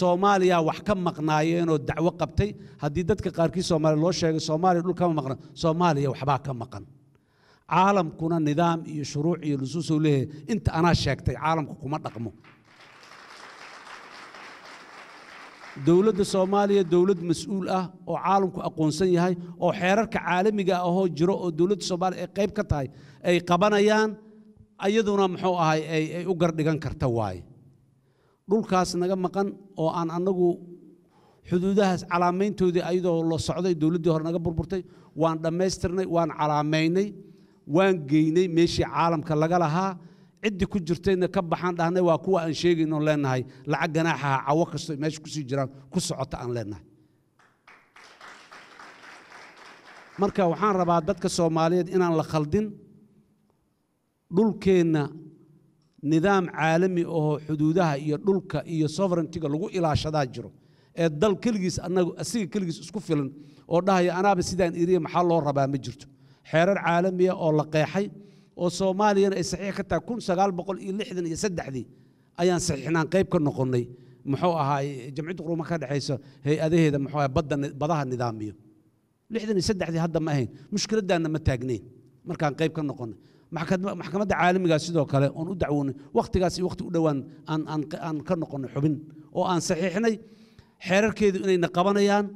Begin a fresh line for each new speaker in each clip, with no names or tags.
soomaaliya wax ka maqnaayeenoo dacwo qabtay haddii dadka qaarkii soomaaliya loo sheegay soomaaliya dhul kama maqnan soomaaliya waxbaa ka maqan caalamkuna nidaam iyo shuruuc iyo lusuus uu leeyahay inta anaa sheegtay caalamku kuma dhaqmo dowladda soomaaliya dowlad mas-uul ah oo caalamku aqoonsan yahay oo xeerarka caalamiga ahoo jiro oo dowladda soomaaliya ay qayb ka tahay ay qabanayaan ayaduna muxuu ahay ay u gardhigan karta waaye dhulkaas naga maqan oo aan anagu xuduudahaas calaameyntoodii ayadoo la socday dowladdii hore naga burburtay waan dhammaystirnay waan calaamaynay waan geynay meeshii caalamka laga lahaa ciddii ku jirtayna ka baxaan dhahnay waa kuwa aan sheegaynoo leenahay lacag ganaaxaha cawo kasto meesha kusii jiraan ku socota aan leenahay marka waxaan rabaa dadka soomaaliyeed inaan la khaldin dhulkeenna nidaam caalami ahoo xuduudaha iyo dhulka iyo soverentyga lagu ilaashadaa jiro ee dal keligiis anagu asiga keligiis isku filan oo dhahaya anaaba sidaan iriya maxaa loo rabaa ma jirto xeerar caalamiya ah oo la qeexay oo soomaaliyana ay saxiix ka tahay kun sagaal boqol iyo lixdan iyo saddexdii ayaan saxiixnaan qayb ka noqonnay muxuu ahaay jamciyadda quruuma ka dhexaysa hay-adaheeda muxuu ahay badda badaha nidaamiyo lixdan iyo saddexdii hadda ma ahayn mushkiladdaanna ma taagnayn markaan qayb ka noqonnay maxkamadda caalamigaas sidoo kale oon u dacwoonay wakhtigaas iyo wakhti u dhowaan aan ka noqono xubin oo aan saxiixnay xeerarkeedu inayna qabanayaan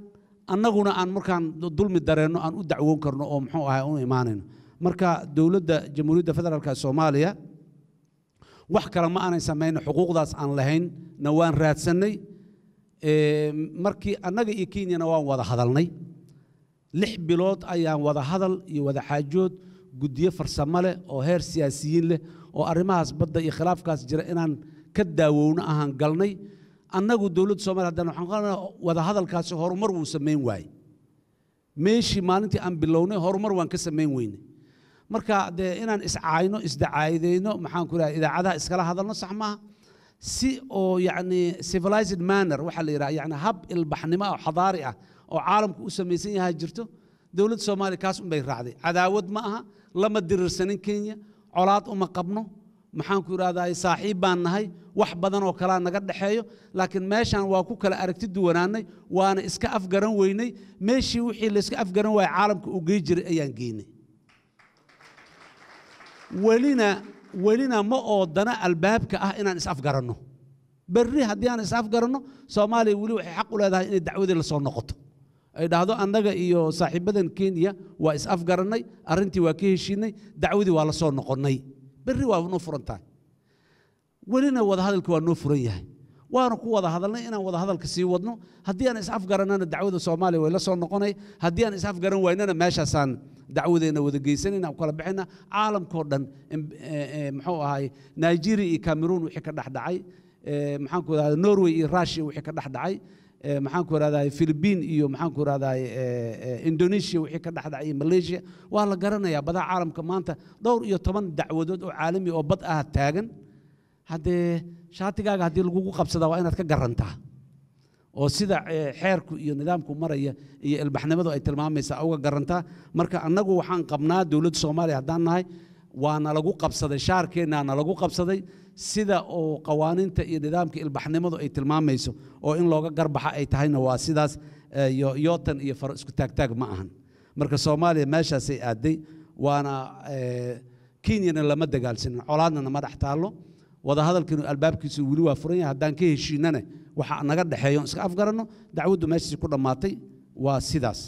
annaguna aan markaan dulmi dareenno aan u dacwoon karno oo muxuu ahay u imaanayno marka dowladda jamhuuriyadda federaalk soomaaliya wax kale ma aanay samayna xuquuqdaas aan lahayn na waan raadsannay markii annaga iyo kenyana waan wada hadalnay lix bilood ayaan wada hadal iyo wada xaajood guddiyo farsamo leh oo heer siyaasiyiin leh oo arrimahaas badda iyo khilaafkaas jira inaan ka daawowno ahaan galnay annagu dowladda somalia haddaan waxaan wadahadalkaasi horumar wuu samayn waaye meeshii maalintii aan bilownay horumar waan ka samayn weynay marka dee inaan iscaayno isdacaayadeyno maxaan ku idhaha idaacadaha iskala hadalno sax maaha si oo yacni civilized manner waxaa la yidhaha yacni hab ilbaxnimo oo xadaari ah oo caalamku u samaysan yahay jirto dowladda soomaaliya kaas unbay raacday cadaawad ma aha lama dirirsanin kenya colaad uma qabno maxaanku idhahdaa saaxiib baan nahay wax badan oo kalaa naga dhexeeyo laakiin meeshaan waa ku kala aragti duwanaanay waana iska afgaran weynay meeshii wixii layska afgaran waaya caalamka uu gey jiray ayaan geynay welina welina ma oodana albaabka ah inaan is-afgaranno berri haddii aan is-afgaranno soomaaliya weli waxay xaq u leedahay inay dacwadii la soo noqoto ay dhahdo annaga iyo saaxiibadan kenya waa is afgarannay arrintii waa ka heshiinay dacwadii waa la soo noqonnay berri waa noo furan tahay welina wadahadalki waa noo furan yahay waanu ku wada hadalnay inaan wadahadalka sii wadno haddii aan isafgarannana dacwada soomaaliya way la soo noqonay haddii aan isafgaran waynana meeshaasaan dacwadeenna wada geysanayna kala baxayna caalamkao dhan e, e, muxuu ahaay nigeria iyo cameroon wixii ka dhexdhacay e, maxaanku idhahda norway iyo russia wixii ka dhexdhacay Eh, maxaanku irahdahay philibiin iyo maxaanku irahdahay eh, eh, indonesia wixii ka dhexdhacay malaysia waa la garanayaa badaha caalamka maanta dhowr iyo toban dacwadood oo caalami oo bad ah taagan haddee shaatigaaga haddii lagugu qabsadaa waa inaad ka garantaa oo sida xeerku iyo nidaamku maraya iyo ilbaxnimadu ay tilmaamaysaa uga garantaa marka annagu waxaan qabnaa dowladda soomaaliya haddaan nahay waana lagu qabsaday shaarkeennaa na lagu qabsaday sida uu qawaaniinta iyo nidaamka ilbaxnimadu ay tilmaamayso oo in looga garbaxa ay tahayna waa sidaas eh, yootan iyo faro isku taagtaag ma ahan marka soomaaliya meeshaasay aaday waana eh, kenyana lama dagaalsanin colaadnana ma dhex taallo wadahadalkiinu albaabkiisu weli waa furan yahay haddaan ka heshiinana waxa naga dhexeeyo iska afgaranno dacwaddu meeshaasi ku dhammaatay waa sidaas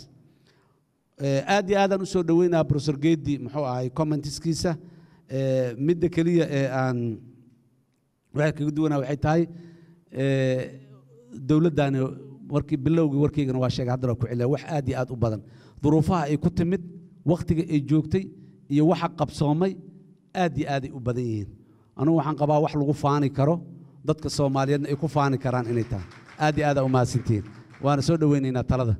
eh, aad iyo aadaan u dhoweynaa brofesor gedi muxuu ahay commentiskiisa midda keliya ee aan waxay kaga duwanaa waxay tahay dowladdaani warkii bilowgii warkaygana waa sheegay haddana ku celiya wax aad iyo aad u badan duruufaha ay ku timid wakhtiga ay joogtay iyo waxa qabsoomay aad iyo aaday u badan yihiin anugu waxaan qabaa wax lagu faani karo dadka soomaaliyeedna ay ku faani karaan
inay tahay aad iyo aada umahadsantihiin waana soo dhoweynaynaa talada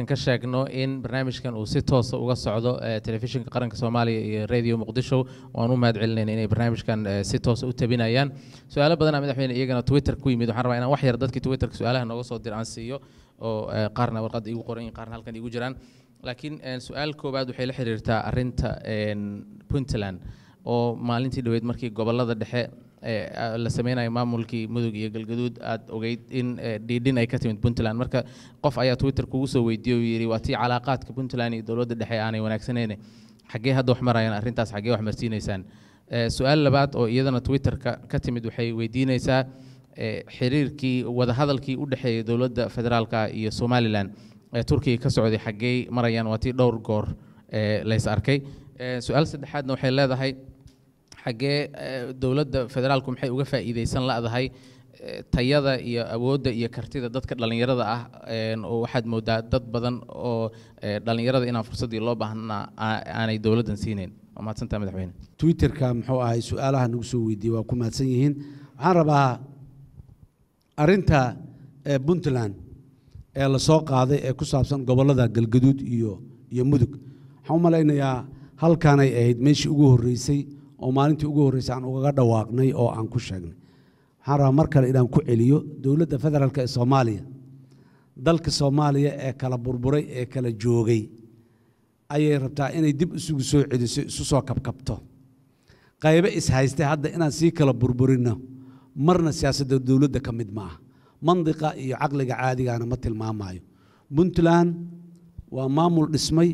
markaan ka sheegno in barnaamijkan uu si toosa uga socdo eh, telefishinka qaranka soomaaliya iyo radio muqdisho waan u mahad celinayna inay barnaamijkan eh, si toosa u tabinayaan su-aalo badanaa madaxweyne iyagana twitter ku yimid waxaan rabaa inaan wax yar dadkii twitterka su-aalaha nooga soo dir aan siiyo oo eh, qaarna warqadda igu qoran qaarna halkan igu jiraan laakiin su-aal koowaad waxay la xiriirtaa arinta puntland oo maalintii dhaweyd markii gobolada dhexe Eh, ah, la sameynaya maamulkii mudug iyo galgaduud aad ogeyd in eh, dhiidhin ay ka timid puntland marka qof ayaa twitter kugu soo weydiiye u yidhi waa tii calaaqaadka puntland iyo dowladda dhexe aanay wanaagsanayne xaggee hadda wax marayaan xaggee wax marsiinaysaan eh, su-aal labaad oo iyadana twitterka ka timid waxay weydiinaysaa xiriirkii wadahadalkii u dhexeeyey dowladda federaalka iyo somalilan ee turkiga ka socday xaggey marayaan waa tii dhowr goor lays arkay su-aal saddexaadna waxay leedahay xaggee eh, dowladda federaalku maxay uga faa'iidaysan ladahay eh, tayada iyo awoodda iyo kartida dadka dhallinyarada ah oo waxaad moodaa dad badan oo eh, dhallinyarada inaan fursaddii loo baahnaa aanay dowladdan siinayn waa mahadsantaa madaxweyne
twitterka muxuu ahay su-aalaha nagu soo weydiiyey waa ku mahadsan yihiin waxaan rabaa arrinta puntland ee lasoo qaaday ee ku saabsan gobollada galgaduud iyo iyo mudug waxaan u malaynayaa halkaanay ahayd meeshii ugu horreysay oo maalintii ugu horreysay aan ugaga dhawaaqnay oo aan ku sheegnay waxaan rabaa mar kale inaan ku celiyo dowladda federaalk ee soomaaliya dalka soomaaliya ee kala burburay ee kala joogay ayay rabtaa inay dib isugu soo celiso isu soo kabkabto qaybo ishaystay hadda inaan sii kala burburino marna siyaasadda dowladda ka mid maaha mandiqa iyo caqliga caadigana ma tilmaamaayo puntland waa maamul dhismay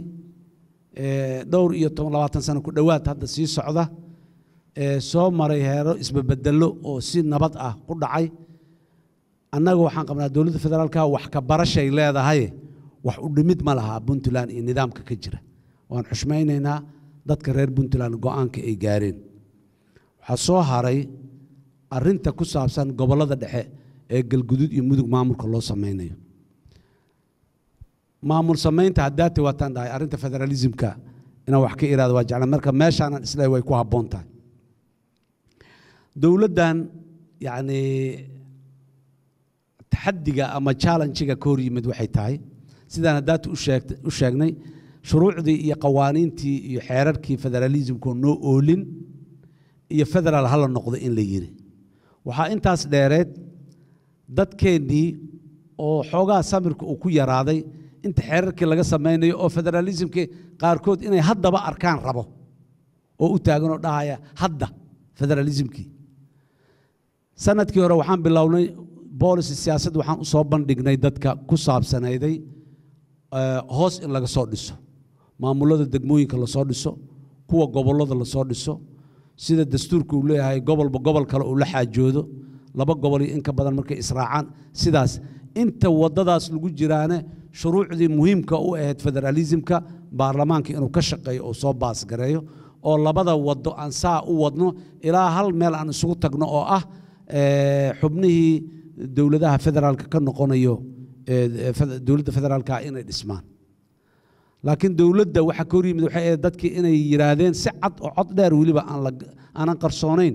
dhowr iyo toban labaatan sano ku dhowaad hadda sii socda soo maray heero isbabedelo oo si nabad ah ku dhacay annaga waxaan qabnaa dowladda federaalka wax ka barashay leedahay wax u dhimid ma lahaa puntland iyo nidaamka ka jira waan xushmaynaynaa dadka reer puntland go-aanka ay gaareen waxaa soo haray arinta ku saabsan gobollada dhexe ee galguduud iyo mudug maamulka loo samaynayo maamul samaynta haddaati waataan dhahay arrinta federalismka inaan wax ka iraado waa jeclaan marka meeshaanan islehay way ku habboon tahay dowladdan yani taxadiga ama jallenjiga ka hor yimid waxay tahay sidaan haddaata u sheegnay shuruucdii iyo qawaaniintii iyo xeerarkii federalismkoo noo oolin iyo federaal hala noqdo in la yidhi waxaa intaas dheereed dadkeennii oo xoogaha samirka uu ku yaraaday inta xeerarkii laga samaynayo oo federalismkii qaarkood inay haddaba arkaan rabo oo u taagan oo dhahaya hadda federalismkii sanadkii hore waxaan bilownay boolici siyaasad waxaan usoo bandhignay dadka ku saabsanayday eh, hoos in laga soo dhiso maamulada degmooyinka lasoo dhiso kuwa gobollada lasoo dhiso sida dastuurka uu leeyahay gobolba gobol kale uu la xaajoodo laba gobol iyo in ka badan markay israacaan sidaas inta waddadaas lagu jiraane shuruucdii muhiimka u ahayd federaalisimka baarlamaanka inuu ka shaqeeyo uu soo baasgareeyo oo labada waddo aan saa u wadno ilaa hal meel aan isugu tagno oo ah xubnihii dowladaha federaalk ka noqonayo dowladda federaalka ah inay dhismaan laakiin dowladda waxaa ka hor yimid waxay ahayd dadkii inay yidhaahdeen si cad oo cod dheer weliba aanan qarsoonayn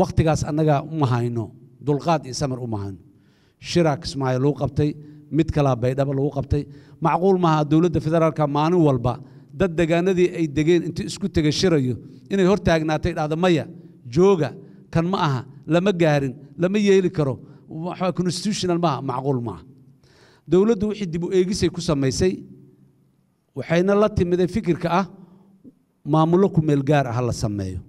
wakhtigaas annaga uma hayno dulqaad iyo samir uma hayno shiraak ismaaciil lagu qabtay mid kalaa baydhaba lagu qabtay macquul maaha dowladda federaalka maalin walba dad degaanadii ay degeen intii isku tegay shirayo inay hor dhahda maya jooga kan ma aha lama gaarin lama yeeli karo constitutional maaha macquul maaha dowladdu wixii dib u eegisay ku samaysay waxayna la timiday fikirka ah maamullo kumeel gaar ah la sameeyo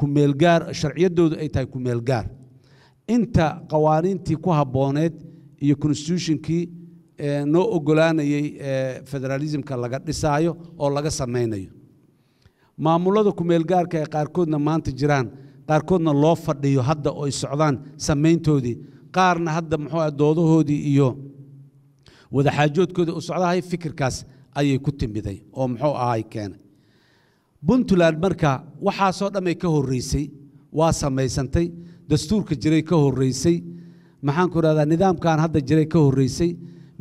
kumeelgaar sharciyadoodu ay tahay kumeel gaar inta qawaaniintii ku habooneed iyo constitutionkii noo oggolaanayey federalismka laga dhisaayo oo laga samaynayo maamullada gaarka ah ee qaarkoodna maanta jiraan qaarkoodna loo fadhiyo hadda oo ay socdaan samayntoodii qaarna hadda muxuu doodahoodii iyo wadaxaajoodkoodii u socdahay fikirkaas ayay ku timiday oo muxuu ahay keenay puntland marka waxaasoo dhammay ka horraysay waa samaysantay dastuurka jiray ka horraysay maxaanku idhahdaa nidaamkan hadda jiray ka horraysay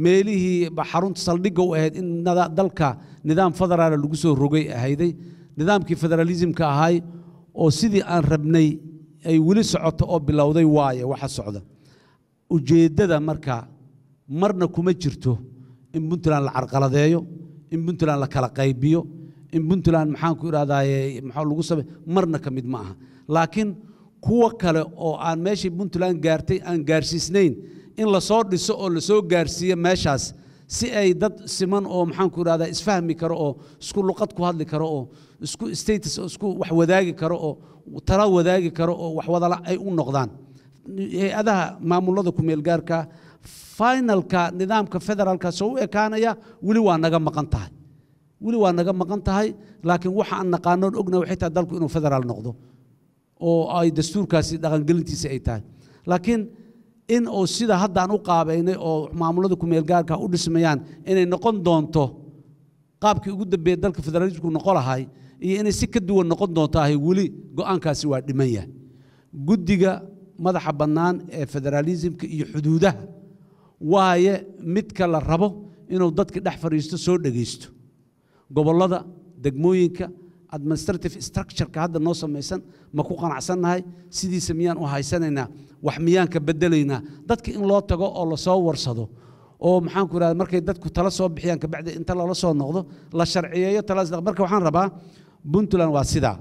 meelihii xarunta saldhigga u ahayd in dalka nidaam federaala lagu soo rogay ahayday nidaamkii federaalisimka ahaay oo sidii aan rabnay ay weli socoto oo bilowday waaye waxa socda ujeeddada marka marna kuma jirto in puntland la carqaladeeyo in puntland la kala qaybiyo in puntland ku idhahdaaye maxaa lagu samey marna ka mid ma aha laakiin kuwa kale oo aan meeshii puntland gaartay aan gaarsiisnayn in lasoo dhiso oo lasoo gaarsiiyo meeshaas si ay dad siman oo maxaanku irahdaa isfahmi karo oo isku luqad ku hadli karo oo isku status isku wax wadaagi karo oo tala wadaagi karo oo waxwadala ay u noqdaan hay-adaha maamulada ku meelgaarka finalka nidaamka federaalkaas oo u ekaanaya weli waa naga maqan tahay weli waa naga maqan tahay laakiin waxa aan naqaanoon ogna waxay tahay dalku inuu federaal noqdo oo ay dastuurkaasi dhaqangelintiisi ay tahay laakiin in uu sida haddaan u qaabaynay oo maamulada kumeelgaarka u dhismayaan inay noqon doonto qaabkii ugu dambeeye dalka federaliismku noqo lahay iyo inay si ka duwan noqon doonto ahay weli go'aankaasi waa dhiman yahay guddiga madaxa bannaan ee federaalisimka iyo xuduudaha waaye midka la rabo inuu dadka dhex fadhiisto soo dhegaysto gobollada degmooyinka administrative structureka hadda noo samaysan ma ku qanacsannahay sidiisa miyaan u haysanaynaa wax miyaan ka bedelaynaa dadka in loo tago oo lasoo warsado oo maxaanku ihahda markay dadku tala soo bixiyaan kabacdi inta lala soo noqdo la sharciyeeyo tala marka waxaan rabaa puntland waa sidaa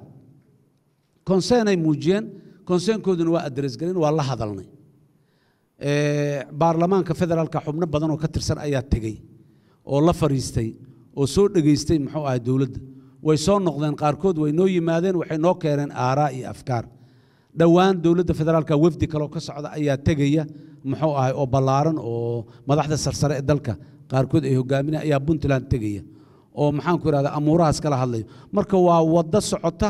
konseynay muujiyeen konseenkooduna waa adresgelin waa la hadalnay baarlamaanka federaalka xubno badan oo ka tirsan ayaa tegey oo la fariistay oo soo dhegaystay muxuu ahay dowladda way soo noqdeen qaarkood way noo yimaadeen waxay noo keeneen aaraa iyo afkaar dhowaan dowladda federaalka wafdi kaleo ka socda ayaa tegaya muxuu ahay oo ballaaran oo madaxda sarsare ee dalka qaarkood ay hogaaminaa ayaa puntland tegaya oo maxaanku irahda amuurahaas kala hadlayo marka waa waddo socota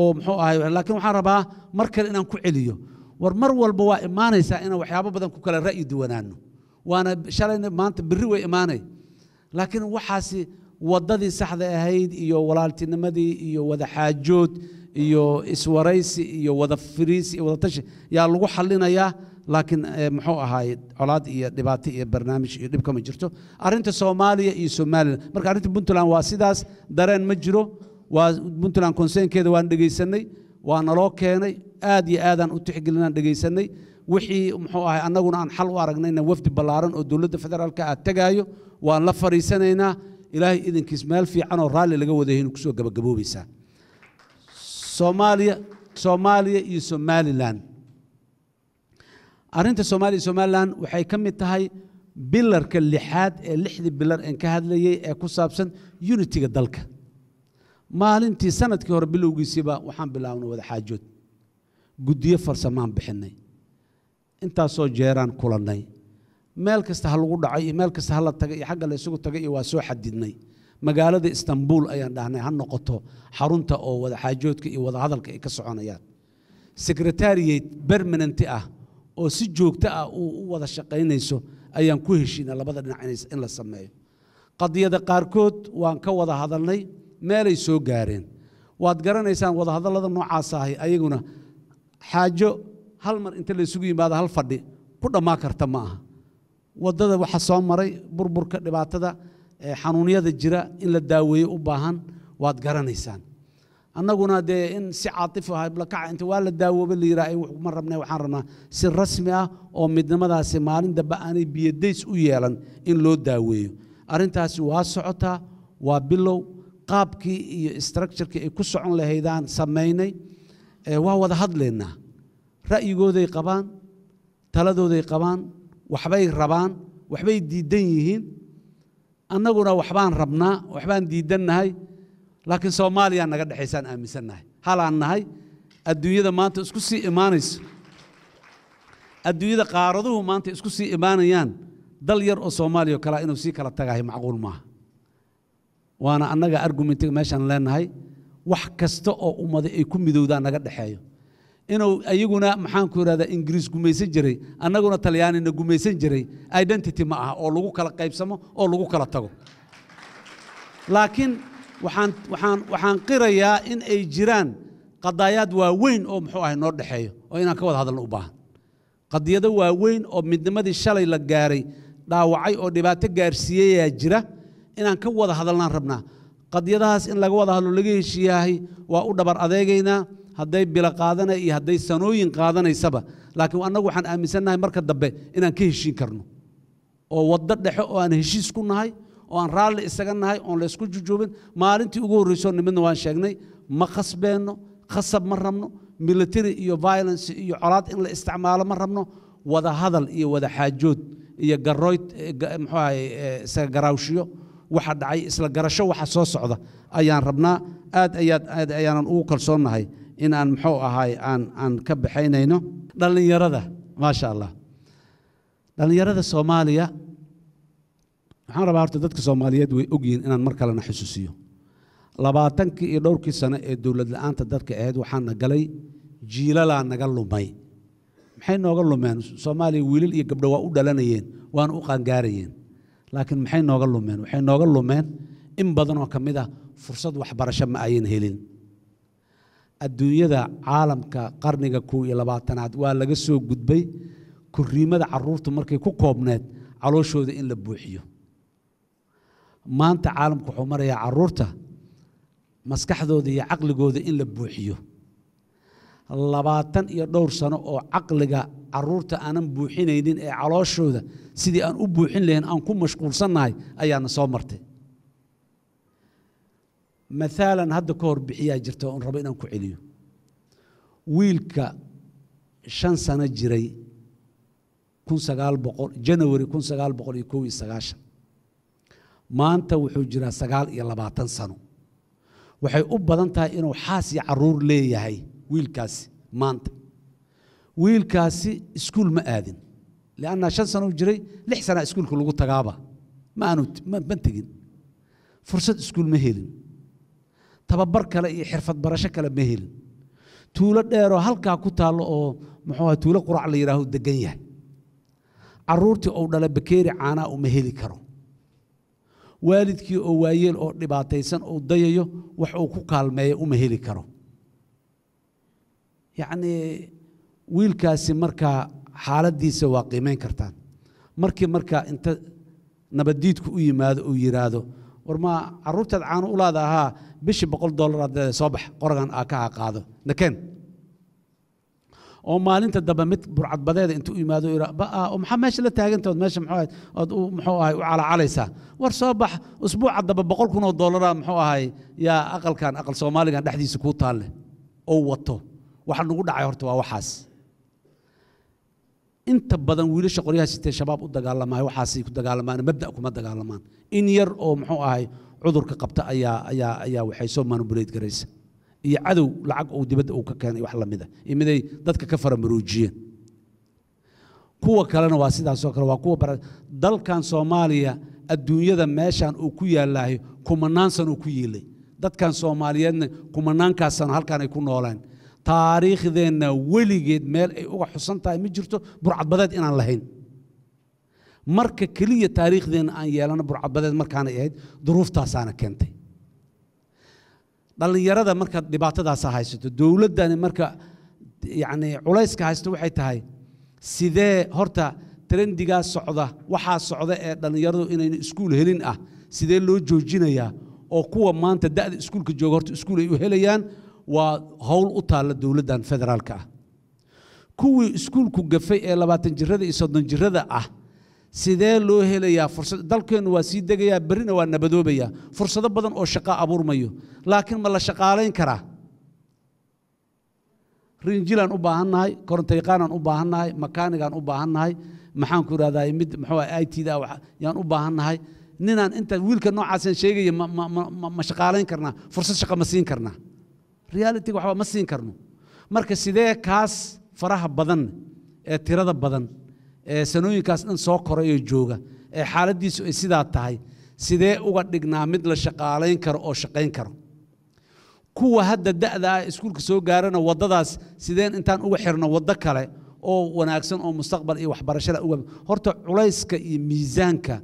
oo muxuu ahay laakiin waxaan rabaa mar kale inaan ku celiyo war mar walba waa imaanaysaa inaan waxyaabo badan ku kale ra'yi duwanaano waana shalayna maanta berri way imaanay laakiin waxaasi waddadii saxda ahayd iyo walaaltinimadii iyo wada xaajood iyo iswaraysi iyo wada firiisi iyo wadatashi yaa lagu xalinayaa laakiin eh, muxuu ahaaye colaad iyo dhibaato iyo barnaamij iyo dhib kama jirto arrinta soomaaliya iyo somalilan marka arrinta puntland waa sidaas dareen ma jiro waa puntland konseynkeeda waan dhegaysanay waa naloo keenay aad iyo aadaan u tixgelinaan dhegaysanay wixii muxuu ahay annaguna aan xal u aragnayna wafdi ballaaran oo dowladda federaalka ah tagaayo waan la fadhiisanaynaa ilaahay idinkiis meel fiicanoo raalli laga wadayay inu kusoo gabagaboobaysaa soomaaliya soomaaliya iyo somalilan arrinta soomaaliya iyo somalilan waxay ka mid tahay bilarka lixaad ee lixdii bilar aan ka hadlayay ee ku saabsan unitiga dalka maalintii sanadkii hore bilowgiisiiba waxaan bilaabnay wada xaajood guddiyo farsamaan bixinay intaasoo jeeraan kulannay meel kasta ha lagu dhacay iyo meel kasta ha tagay iyo xagga la ysugu tagay iyo waa soo xadidnay magaalada istanbul ayaan dhahnay ha noqoto xarunta oo wadaxaajoodka iyo wadahadalka ay ka soconayaan sekretariyat bermananti ah oo si joogto ah u wada shaqaynayso ayaan ku heshiinay labada dhinac in la sameeyo qadiyada qaarkood waan ka wada hadalnay meelay soo gaareen waad garanaysaan wadahadallada noocaas ahi ayaguna xaajo hal mar inta la yimaado hal fadhi ku dhammaan karta ma aha wadada waxa soo maray burburka dhibaatada xanuunyada jira in la daaweeyo u baahan waad garanaysaan annaguna dee in si caatifo ah iblakaca inta waa la daawooba la yidhaha ma rabna waxaan rabnaa si rasmi ah oo midnimadaasi maalin dambe aanay biyadays u yeelan in loo daaweeyo arrintaasi waa socotaa waa bilow qaabkii iyo structurkii ay ku socon lahaydaan samaynay waa wada hadleynaa ra'yigooday qabaan taladooday qabaan waxbay rabaan waxbay diidan yihiin annaguna waxbaan rabnaa waxbaan diidannahay laakiin soomaaliya naga dhexaysaan aaminsannahay halaan nahay adduunyada maanta isku sii imaanayso adduunyada qaaraduhu maanta isku sii imaanayaan dal yar oo soomaaliya kala inuu sii kala tagahay macquul maaha waana annaga argumentiga meeshaan leenahay wax kasta oo ummada ay ku midowdaan naga dhexeeyo inuu ayaguna maxaanku irahda ingiriis gumaysan jiray annaguna talyaanina gumaysan jiray identity ma aha oo lagu kala qaybsamo oo lagu kala tago laakiin waxaan qirayaa in ay jiraan qadaayaad waaweyn oo muxuu ahay noo dhexeeyo oo inaan ka wada hadalno u baahan qadiyado waaweyn oo midnimadii shalay la gaaray dhaawacay oo dhibaato gaarsiiyayaa jira inaan ka wada hadalnaan rabnaa qadiyadahaas in laga wada hadlo laga heshiiyahay waa u dhabar adeegaynaa hadday bilo qaadana iyo hadday sanooyin qaadanaysaba laakiin annagu waxaan aaminsannahay marka dambe inaan ka heshiin karno oo waddo dhexe oo aan heshiis ku nahay oo aan raalli isaga nahay oon laysku jujuubin maalintii ugu horreyso nimidna waan sheegnay ma khasbeenno khasab ma rabno military iyo violence iyo colaad in la isticmaalo ma rabno wada hadal iyo wada xaajood iyo garooyd muxuu ahay eh, isaga garaawshiyo waxa dhacay isla garasho waxa soo socda ayaan rabnaa aad ayaad aad ayaanan ugu kalsoonnahay inaan muxuu ahaay aan aan ka baxaynayno dhallinyarada maasha allah dhallinyarada soomaaliya waxaan rabaa horta dadka soomaaliyeed way ogyihiin inaan mar kalena xusuusiyo labaatankii iyo dhowrkii sano ee dowlad la-aanta dadka ahayd waxaana galay jiilalaa naga lumay maxay nooga lumeen soomaaliya wiilal iyo gabdho waa u dhalanayeen waana u qaangaarayeen laakiin maxay nooga lumeen waxay nooga lumeen in badan oo ka mid ah fursad waxbarasho ma ayan helin adduunyada caalamka qarniga kow iyo labaatanaad waa laga soo gudbay kuriimada caruurtu markay ku koobneed calooshooda in la buuxiyo maanta caalamku wuxuu marayaa caruurta maskaxdooda iyo caqligooda in la buuxiyo labaatan iyo dhowr sano oo caqliga caruurta aanan buuxinaynin ee calooshooda sidii aan u buuxin lahayn aan ku mashquulsannahay ayaana soo martay maalan hadda ka horbixiyaa jirta on rabo inaan ku celiyo wiilka shan sano jiray kun janawari kun sagaal boqol iyo kow iyo sagaashan maanta wuxuu jiraa sagaal iyo labaatan sano waxay u badan tahay inuu xaas iyo caruur leeyahay wiilkaasi maanta wiilkaasi iskuul ma aadin liannaa shan sano u jiray lix sanaa iskuulka lagu tagaaba ma ma tegin fursad iskuul ma helin tababar kale iyo xirfad barasho kale ma helin tuulo dheeroo halkaa ku taallo oo muxuuha tuulo qurac la yidhaaho degan yahay caruurtii uu dhala bakeeri caanaa uma heli karo waalidkii oo waayeel oo dhibaataysan uu dayayo wax uu ku kaalmeeya uma heli karo yacnii wiilkaasi markaa xaaladdiisa waa qiimayn kartaan markii markaa inta nabadiidku u yimaado uu yidhaahdo warmaa caruurtaad caano ulaada ahaa bishii boqol doolaraad soo bax qoragan aa kaha qaado nakeen oo maalinta dambe mid burcadbadeeda intuu imaado ah, maxaa meesha la taagantaod meesha mxood muxuu ahay u calacalaysaa war soo bax usbuuca dambe boqol kun oo doolaraa muxuu ahay yaa aqalkan aqal soomaaligan dhexdiisa kuu taalle ou wato waxa nagu dhacay horta waa waxaas inta badan wiilasha qoryaha sitee shabaab u dagaalamaay waxaasay ku dagaalamaan mabda kuma dagaalamaan in yar oo muxuu ahay cudurka qabta ayaa ayaa ayaa waxay soo maanubuleyt garaysa iyo cadow lacag uu dibadda uu ka keenay wax lamida imiday dadka ka faramaruujiyeen kuwa kalena waa sidaasoo kale waa kuwa dalkan soomaaliya adduunyada meeshan uu ku yaalaahay kumanaansan uu ku yiilay dadkan soomaaliyeedna kumanaankaasan sano ay ku nooleen taariikhdeenna weligeed meel ay uga xusan tahay ma jirto burcadbadeed inaan lahayn marka keliya taariikhdeenna aan yeelano burcadbadeed markaana ahayd duruuftaasaana keentay dhallinyarada markaad dhibaatadaasa haysato dowladdani marka yacnii culayska haysto waxay tahay sidee horta trendigaa socda waxaa socda ee dhallinyaradu inayna iskuul helin ah sidee loo joojinayaa oo kuwa maanta da'da iskuulka jooga horta iskuul ay u helayaan waa howl u taalla dowladdan federaalka ah kuwii iskuulku gafay ee labaatan jirada iyo soddon jirada ah sidee loo helayaa fursad dalkeennu waa sii degayaa berrina waa nabadoobayaa fursado badan oo shaqo abuurmayo laakiin ma la shaqaalayn karaa rinjilaan u baahannahay korontayaqaanaan u baahannahay makaanigaan u baahannahay maxaan ku idhahdaa mid maxuu i t da yaan u baahannahay ninaan inta wiilka noocaasaan sheegaya ma shaqaalayn karnaa fursad shaqa ma siin karnaa reality waxba ma siin karno marka sidee kaas faraha badan ee tirada badan ee sanooyinkaas dhan soo koray oo jooga ee xaaladiisu ay sidaa tahay sidee uga dhignaa mid la shaqaalayn karo oo shaqayn karo kuwa hadda da'da ah iskuulka soo gaarana waddadaas sideen intaan uga xirno waddo kale oo wanaagsan oo mustaqbal iyo waxbarashada uga horta culayska iyo miisaanka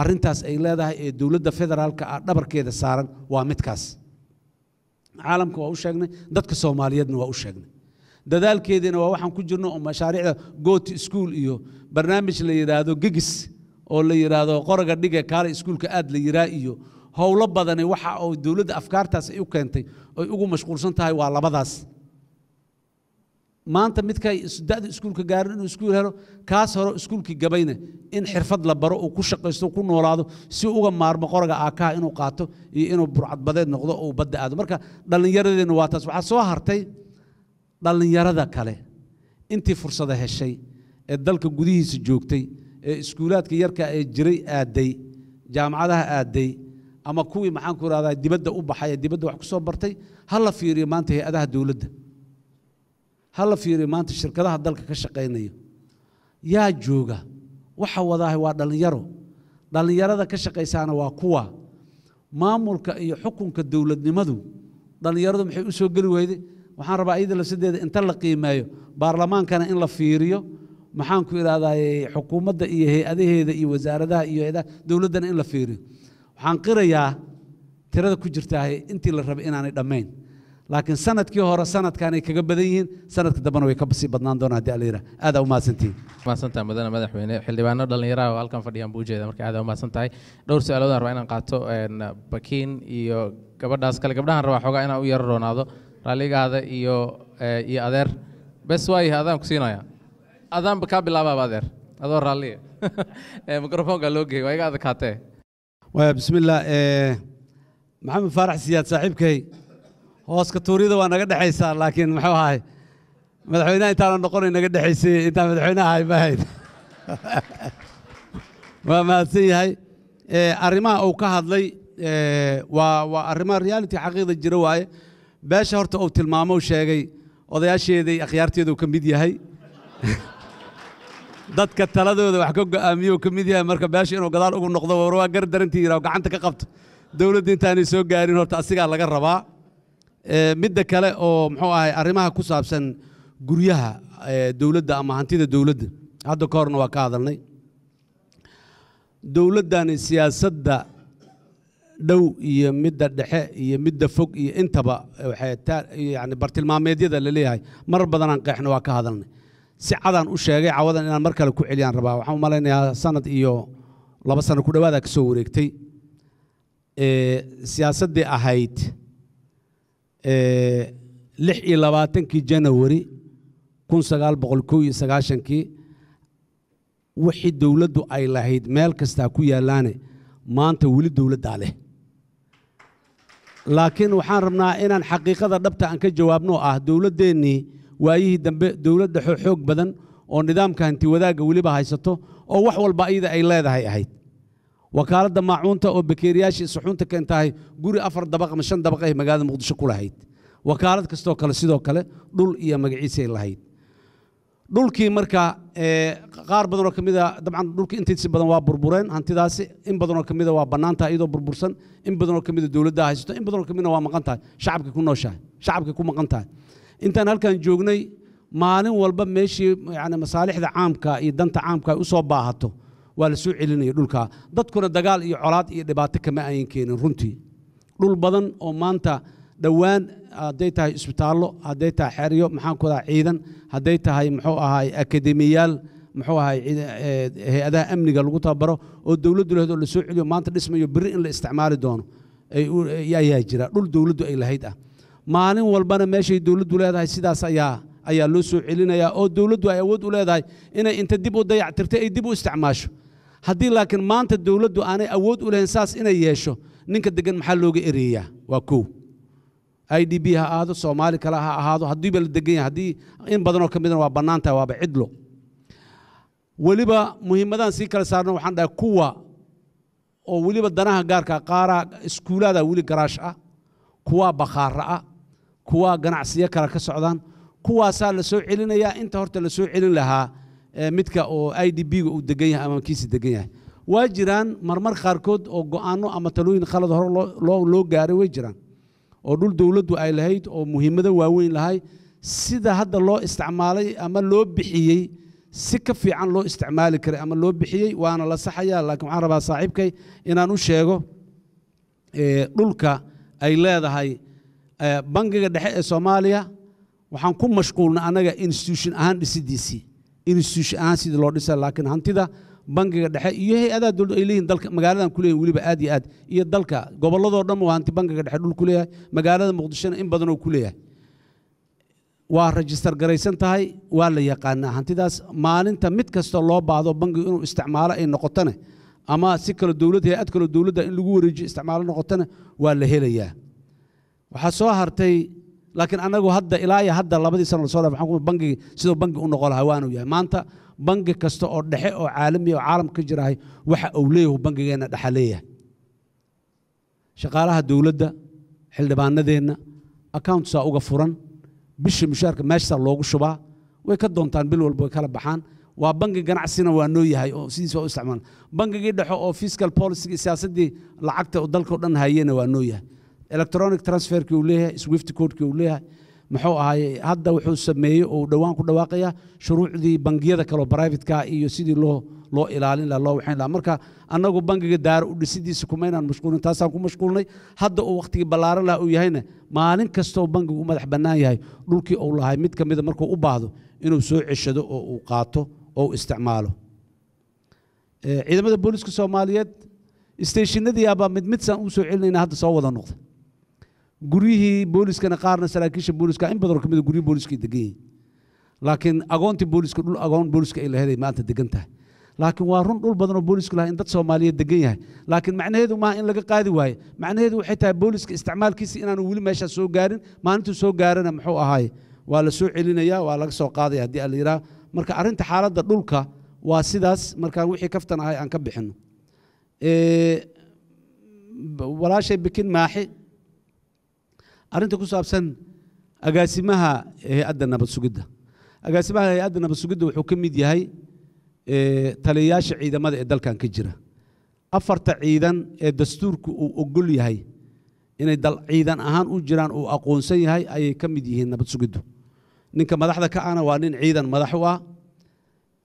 arrintaas ay leedahay ee dowladda federaalka ah dhabarkeeda saaran waa midkaas caalamka waa u sheegnay dadka soomaaliyeedna waa u sheegnay dadaalkeediina waa waxaan ku jirno oo mashaariicda gooti school iyo barnaamij la yidhaahdo gegis oo la yidhaahdo qoroga dhiga kaale iskuulka aada la yiraa iyo howlo badani waxa oo dowladda afkaartaas ay u keentay oy ugu mashquulsan tahay waa labadaas maanta midka dadu iskuulka gaarin inuu iskuul helo kaas hore iskuulkii gabayna in xirfad la baro uu ku shaqaysto ku noolaado si uga maarmo qoroga aakaha inuu qaato iyo inuu burcadbadeed noqdo uu badda aado marka dhallinyaradeenna waa taas waxaa soo hartay dhallinyarada kale intii fursada heshay ee dalka gudihiisa joogtay ee iskuulaadka yarka ee jiray aaday jaamacadaha aaday ama kuwii maxaanku irahdaa dibadda u baxay ee dibadda wax ku soo bartay ha la fiiriyo maanta hay-adaha dowladda ha la fiiriyo maanta shirkadaha dalka ka shaqaynayo yaa jooga waxa wadaahay waa dhallinyaro dhallinyarada ka shaqaysaana waa kuwa maamulka iyo xukunka dowladnimadu dhallinyaradu maxay usoo geli weyday waxaan rabaa iyada lafsadeeda inta la qiimeeyo baarlamaankana in la fiiriyo maxaanku idhahdaa xukuumadda iyo hay-adaheeda iyo wasaaradaha iyo dowladdana in la fiiriyo waxaan qirayaa tirada ku jirtaa intii la rabay inaanay dhammayn laakiin sanadkii hore sanadkaanay kaga badan yihiin sanadka dambena way kasii badnaan doonaan hadii alla yidhaha aada umahadsantihin
mahadsantaha mudane madaxweyne xildhibaano dhallinyaraha oo halkan fadhiyaan buu ujeeda marka aada umahadsan tahay dhowr su-aaloodaan rabaa inaan qaato bakiin iyo gabadhaas kale gabdhahan rabaa xoogaa inaan u yaro roonaado raalligaada iyo iyo adeer bes waayahay adaan ku siinaya adaanba kaa bilaabaaba adeer adoo raalliya microfoonka loo geeyay waa iga adakaatee
bismi illah maxamed faarax siyaad saaxiibkay hooska tuuriyada waa naga dhexaysaa laakiin muxuu ahay madaxweynaha intaana noqonay naga dhexaysay intaan madaxweynaha haymahayd waa mahadsan yahay arrimaha uu ka hadlay waa waa arrimaha reality xaqiiqda jira waaye beesha horta uu tilmaamo sheegay odayaasheeday akhyaarteedu ka mid yahay dadka taladooda wax ka go'aamiyuu ka mid yahay marka beesha inuu gadaal ugu noqdo war waa gardarantii yiraa gacanta ka qabto dowladda intaanay soo gaarin horta asigaa laga rabaa Eh, midda kale oo muxuu ahay arrimaha ku saabsan guryaha eh, dowladda ama hantida dowladda hadda ka horna waa ka hadalnay dowladdani siyaasadda dhow iyo midda dhexe iyo midda fog iyo intaba eh, yani bartilmaameedyada la leeyahay marar badanaan qeexna waa ka hadalnay si cadaan u sheegay cawadan inaan mar kale ku celiyaan rabaa waxaan u malaynayaa sanad iyo laba sano ku dhawaada ka soo wareegtay siyaasaddii ahayd lix iyo labaatankii janawari kun sagaal boqol kow iyo sagaashankii wixii dowladdu ay lahayd meel kastaa ku yaallaane maanta weli dowladdaa leh laakiin waxaan rabnaa inaan xaqiiqada dhabta aan ka jawaabno ah dowladdeennii waayihii dambe dowlad dowladda xoog badan oo nidaamka hanti wadaagga weliba haysato oo wax walba iyada ay leedahay ahayd wakaaladda maacuunta oo bakeeriyaashii suxuunta keentahay guri afar dabaq ama shan dabaq ay magaalada muqdisho ku lahayd wakaalad kastoo kale sidoo kale dhul iyo magaciisay lahayd dhulkii marka qaar badanoo ka mida dabcan dhulka intiisi badan waa burbureen hantidaasi in badanoo ka mida waa bannaantahay iyadoo burbursan in badanoo ka mida dowladdaa haysato in badanoo ka midna waa maqan tahay shacabkii ku nooshahay shacabkii ku maqan tahay intaan halkan joognay maalin walba meeshii yani masaalixda caamka iyo danta caamka ay usoo baahato waa la soo celinaya dhulkaa dadkuna dagaal iyo colaad iyo dhibaato kama ayan keenin runtii dhul badan oo maanta dhowaan hadday tahay isbitaallo hadday tahay xeryo maxaanku daa ciidan hadday tahay muxuu ahaay akademiyaal muxuu ahaay eh, hay-adaha amniga lagu tababaro oo dowladdu laheed oo la soo celiyo maanta dhismayo berri in la isticmaali doono ayaa jira dhul dowladdu ay lahayd ah maalin walbana meeshay dowladdu leedahay sidaas ayaa ayaa loo soo celinayaa oo dowladdu ay awood u leedahay inay inta dib u dayactirta ay dib u isticmaasho haddii laakiin maanta dowladdu aanay awood u lahayn saas inay yeesho ninka degan maxaa looga ereeyaa waa kow i d b ha ahaado soomaali kale ha ahaado haddiiba la degan yahay haddii in badanoo ka midana waa bannaan waaba cidlo weliba muhiimadaan sii kala saarno waxaan dhahay kuwa oo weliba danaha gaarka qaaraa iskuulaada weli garaash ah kuwaa bakhaara ah kuwaa ganacsiyo kale ka socdaan kuwaasaa la soo celinayaa inta horta lasoo celin lahaa midka oo i d b-ga uu degan yahay ama kiisi degan yahay waa jiraan marmar qaarkood oo go'aano ama talooyin khalad hore loo gaaray way jiraan oo dhul dowladdu ay lahayd oo muhiimada waaweyn lahay sida hadda loo isticmaalay ama loo bixiyey si ka fiican loo isticmaali karay ama loo bixiyey waana la saxaya laakiin waxaan rabaa saaxiibkay inaan u sheego dhulka ay leedahay bangiga dhexe ee soomaaliya waxaan ku mashquulna annaga institution ahaan dhisidiisii institution-ahaan sidii loo dhisa laakiin hantida bangiga dhexe iyo hay-adaha dowladdu ay leeyihin dalka magaaladan ku leeyihin weliba aad iyo aad iyo dalka gobolladoo dhan waa hanti bangiga dhexe dhul ku leeyahay magaalada muqdishona in badanoo ku leeyahay waa rajistar garaysan tahay waa la yaqaanaa hantidaas maalinta mid kasta loo baahdo bangigu inuu isticmaalo ay noqotone ama si kale dowlad hay-ad kale dowladda in lagu wareejiyo isticmaalo noqotone waa la helayaa waxaa soo hartay laakiin anagu hadda ilaa iyo hadda labadii sana lasoo dhaaf bangi siduu bangi u noqon lahaa waanu yahay maanta bangi kasta oo dhexe oo caalami oo caalam ka jiraahay waxa uu leeyahu bangigeenna dhexa leeyahay shaqaalaha dowladda xildhibaanadeenna accountsaa uga furan bishii mushaarka meeshsaa loogu shubaa way ka doontaan bil walba way kala baxaan waa bangi ganacsina waa noo yahay oo sidiis waa u isticmaalan bangigii dhexo oo fiscal policyga siyaasaddii lacagta dalka o dhan hayena waa noo yahay electronic transferkii uu leeyahay swift codekii uu leeyahay muxuu ahaayey hadda wuxuu sameeyey oo uu dhowaan ku dhawaaqayaa shuruucdii bangiyada kaleo brivatekaa iyo sidii loo ilaalin laha loo waxayn laha marka annagu bangiga daaro u dhisidiisa kuma mashquulin taasaan ku mashquulnay hadda uu wakhtigii ballaaran laha uu yahayna maalin kastoo bangigu u madax bannaan yahay dhulkii uu lahay mid ka mida markuu u baahdo inuu soo ceshado oo uu qaato oo u isticmaalo ciidamada booliiska soomaaliyeed steshinadii abaa mid midsaan u soo celinayna hadda soo wada noqda guryihii booliskana qaarna saraakiisha booliska in badanoo ka mid ah guryihi booliska degan yihiin laakiin agoontii booliska dhul agoon booliska ay laheeday maanta degan tahay laakiin waa run dhul badanoo booliska lahaa in dad soomaaliyeed degan yahay laakiin macnaheedu maaha in laga qaadi waayo macnaheedu waxay tahay booliska isticmaalkiisa inaanu weli meeshaas soo gaarin maalintuu soo gaarana muxuu ahaay waa la soo celinaya waa laga soo qaadaya haddii a layidhaha marka arrinta xaaladda dhulka waa sidaas markaa wixii kaftan ahay aan ka bixinno walaashay bikin maaxi arinta ku saabsan agaasimaha hay-adda nabad sugidda agaasimaha hay-adda nabad sugidda wuxuu ka mid yahay taliyayaasha ciidamada ee dalkan ka jira afarta ciidan ee dastuurku uu ogol yahay inay dal ciidan ahaan u jiraan uu aqoonsan yahay ayay ka mid yihiin nabad sugiddu ninka madaxda ka ahna waa nin ciidan madax u ah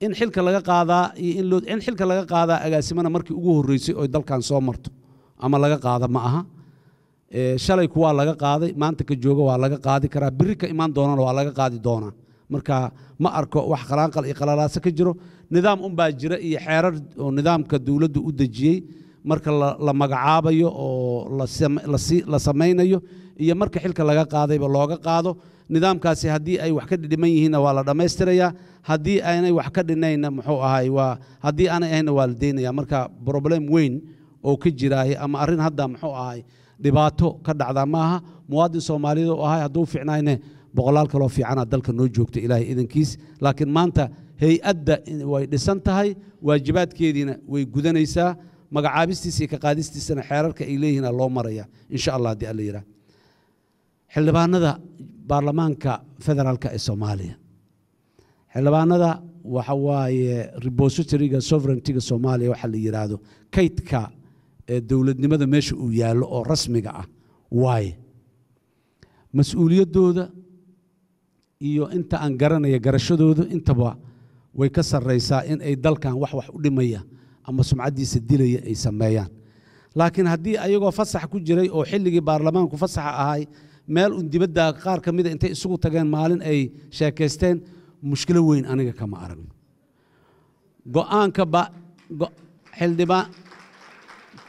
in xilka laga qaadaa iyo in xilka laga qaadaa agaasimana markii ugu horreysay oo dalkan soo marto ama laga qaada ma aha shalayku waa laga qaaday maanta ka jooga waa laga qaadi karaa biri ka imaan doonana waa laga qaadi doonaa marka ma arko wax qalaanqal iyo qalalaaso ka jiro nidaam unbaa jira iyo xeerar oo nidaamka dowladdu u dejiyey marka la magacaabayo oo la samaynayo iyo marka xilka laga qaadayba looga qaado nidaamkaasi haddii ay wax ka dhiman yihiinna waa la dhammaystirayaa haddii aanay wax ka dhinayna muxuu ahay waa haddii aanay ahaynna waa la deynaya marka broblem weyn oo ka jiraaya ama arrin hadda muxuu ahay dhibaato ka dhacda maaha muwaadin soomaaliyeed oo ahay hadduu ficnayne boqolaal kaloo fiicana dalka noo joogta ilaahay idankiis laakiin maanta hay-adda way dhisan tahay waajibaadkeediina way gudanaysaa magacaabistiisa iyo kaqaadistiisana xeerarka ay leeyihiina loo maraya insha allah haddii alla yidhaah xildhibaanada baarlamaanka federaalka ee soomaaliya xildhibaanada waxa waaye repositoryga sovereigntyga soomaaliya waxaa la yidhaahdo kaydka ee dowladnimada meesha uu yaallo oo rasmiga ah waaye mas-uuliyaddooda iyo inta aan garanaya garashadoodu intaba way ka sarraysaa in ay dalkan wax wax u dhimaya ama sumcaddiisa dilaya ay sameeyaan laakiin haddii ayagoo fasax ku jiray oo xilligii baarlamaanku fasaxa ahay meel un dibadda qaar ka mida ah intay isugu tageen maalin ay sheekaysteen mushkilo weyn aniga kama aragno go'aanka xildhibaan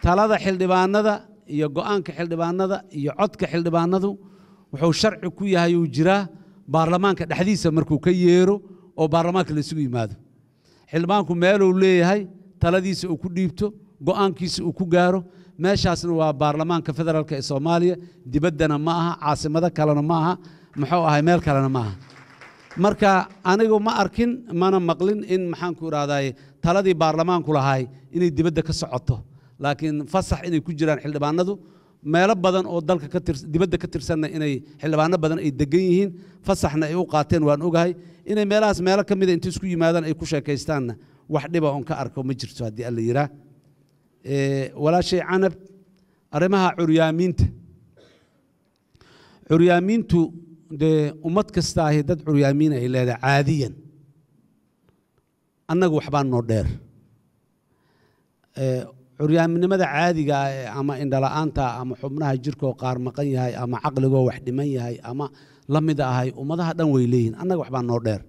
talada xildhibaanada iyo go'aanka xildhibaanada iyo codka xildhibaanadu wuxuu sharci ku yahay uu jiraa baarlamaanka dhexdiisa markuu ka yeero oo baarlamaanka la isugu yimaado xildhibaanku meeluu leeyahay taladiisa uu ku dhiibto go'aankiisa uu ku gaaro meeshaasna waa baarlamaanka federaalk ee soomaaliya dibaddana ma aha caasimado kalena ma aha muxuu ahay meel kalena ma aha marka anigu ma arkin mana maqlin in maxaanku irahdaye taladii baarlamaanku lahay inay dibadda ka socoto laakiin fasax inay ku jiraan xildhibaanadu meelo badan oo dalka dibadda ka tirsanna inay xildhibaano badan ay degan yihiin fasaxna ay u qaateen waan ogahay inay meelahaas meelo ka mida inta isku yimaadaan ay ku sheekaystaanna wax dhiba oon ka arko ma jirto haddii alla yidhaah walaashay canab arrimaha curyaamiinta curyaamiintu dee ummad kastaahi dad curyaamiin ay leedahay caadiyan annagu waxbaa noo dheer curyaaminimada caadiga ah ama indhala-aanta ama xubnaha jirkoo qaar maqan yahay ama caqligoo wax dhiman yahay ama la mid ahay ummadaha dhan way leeyihiin annaga waxbaa noo dheer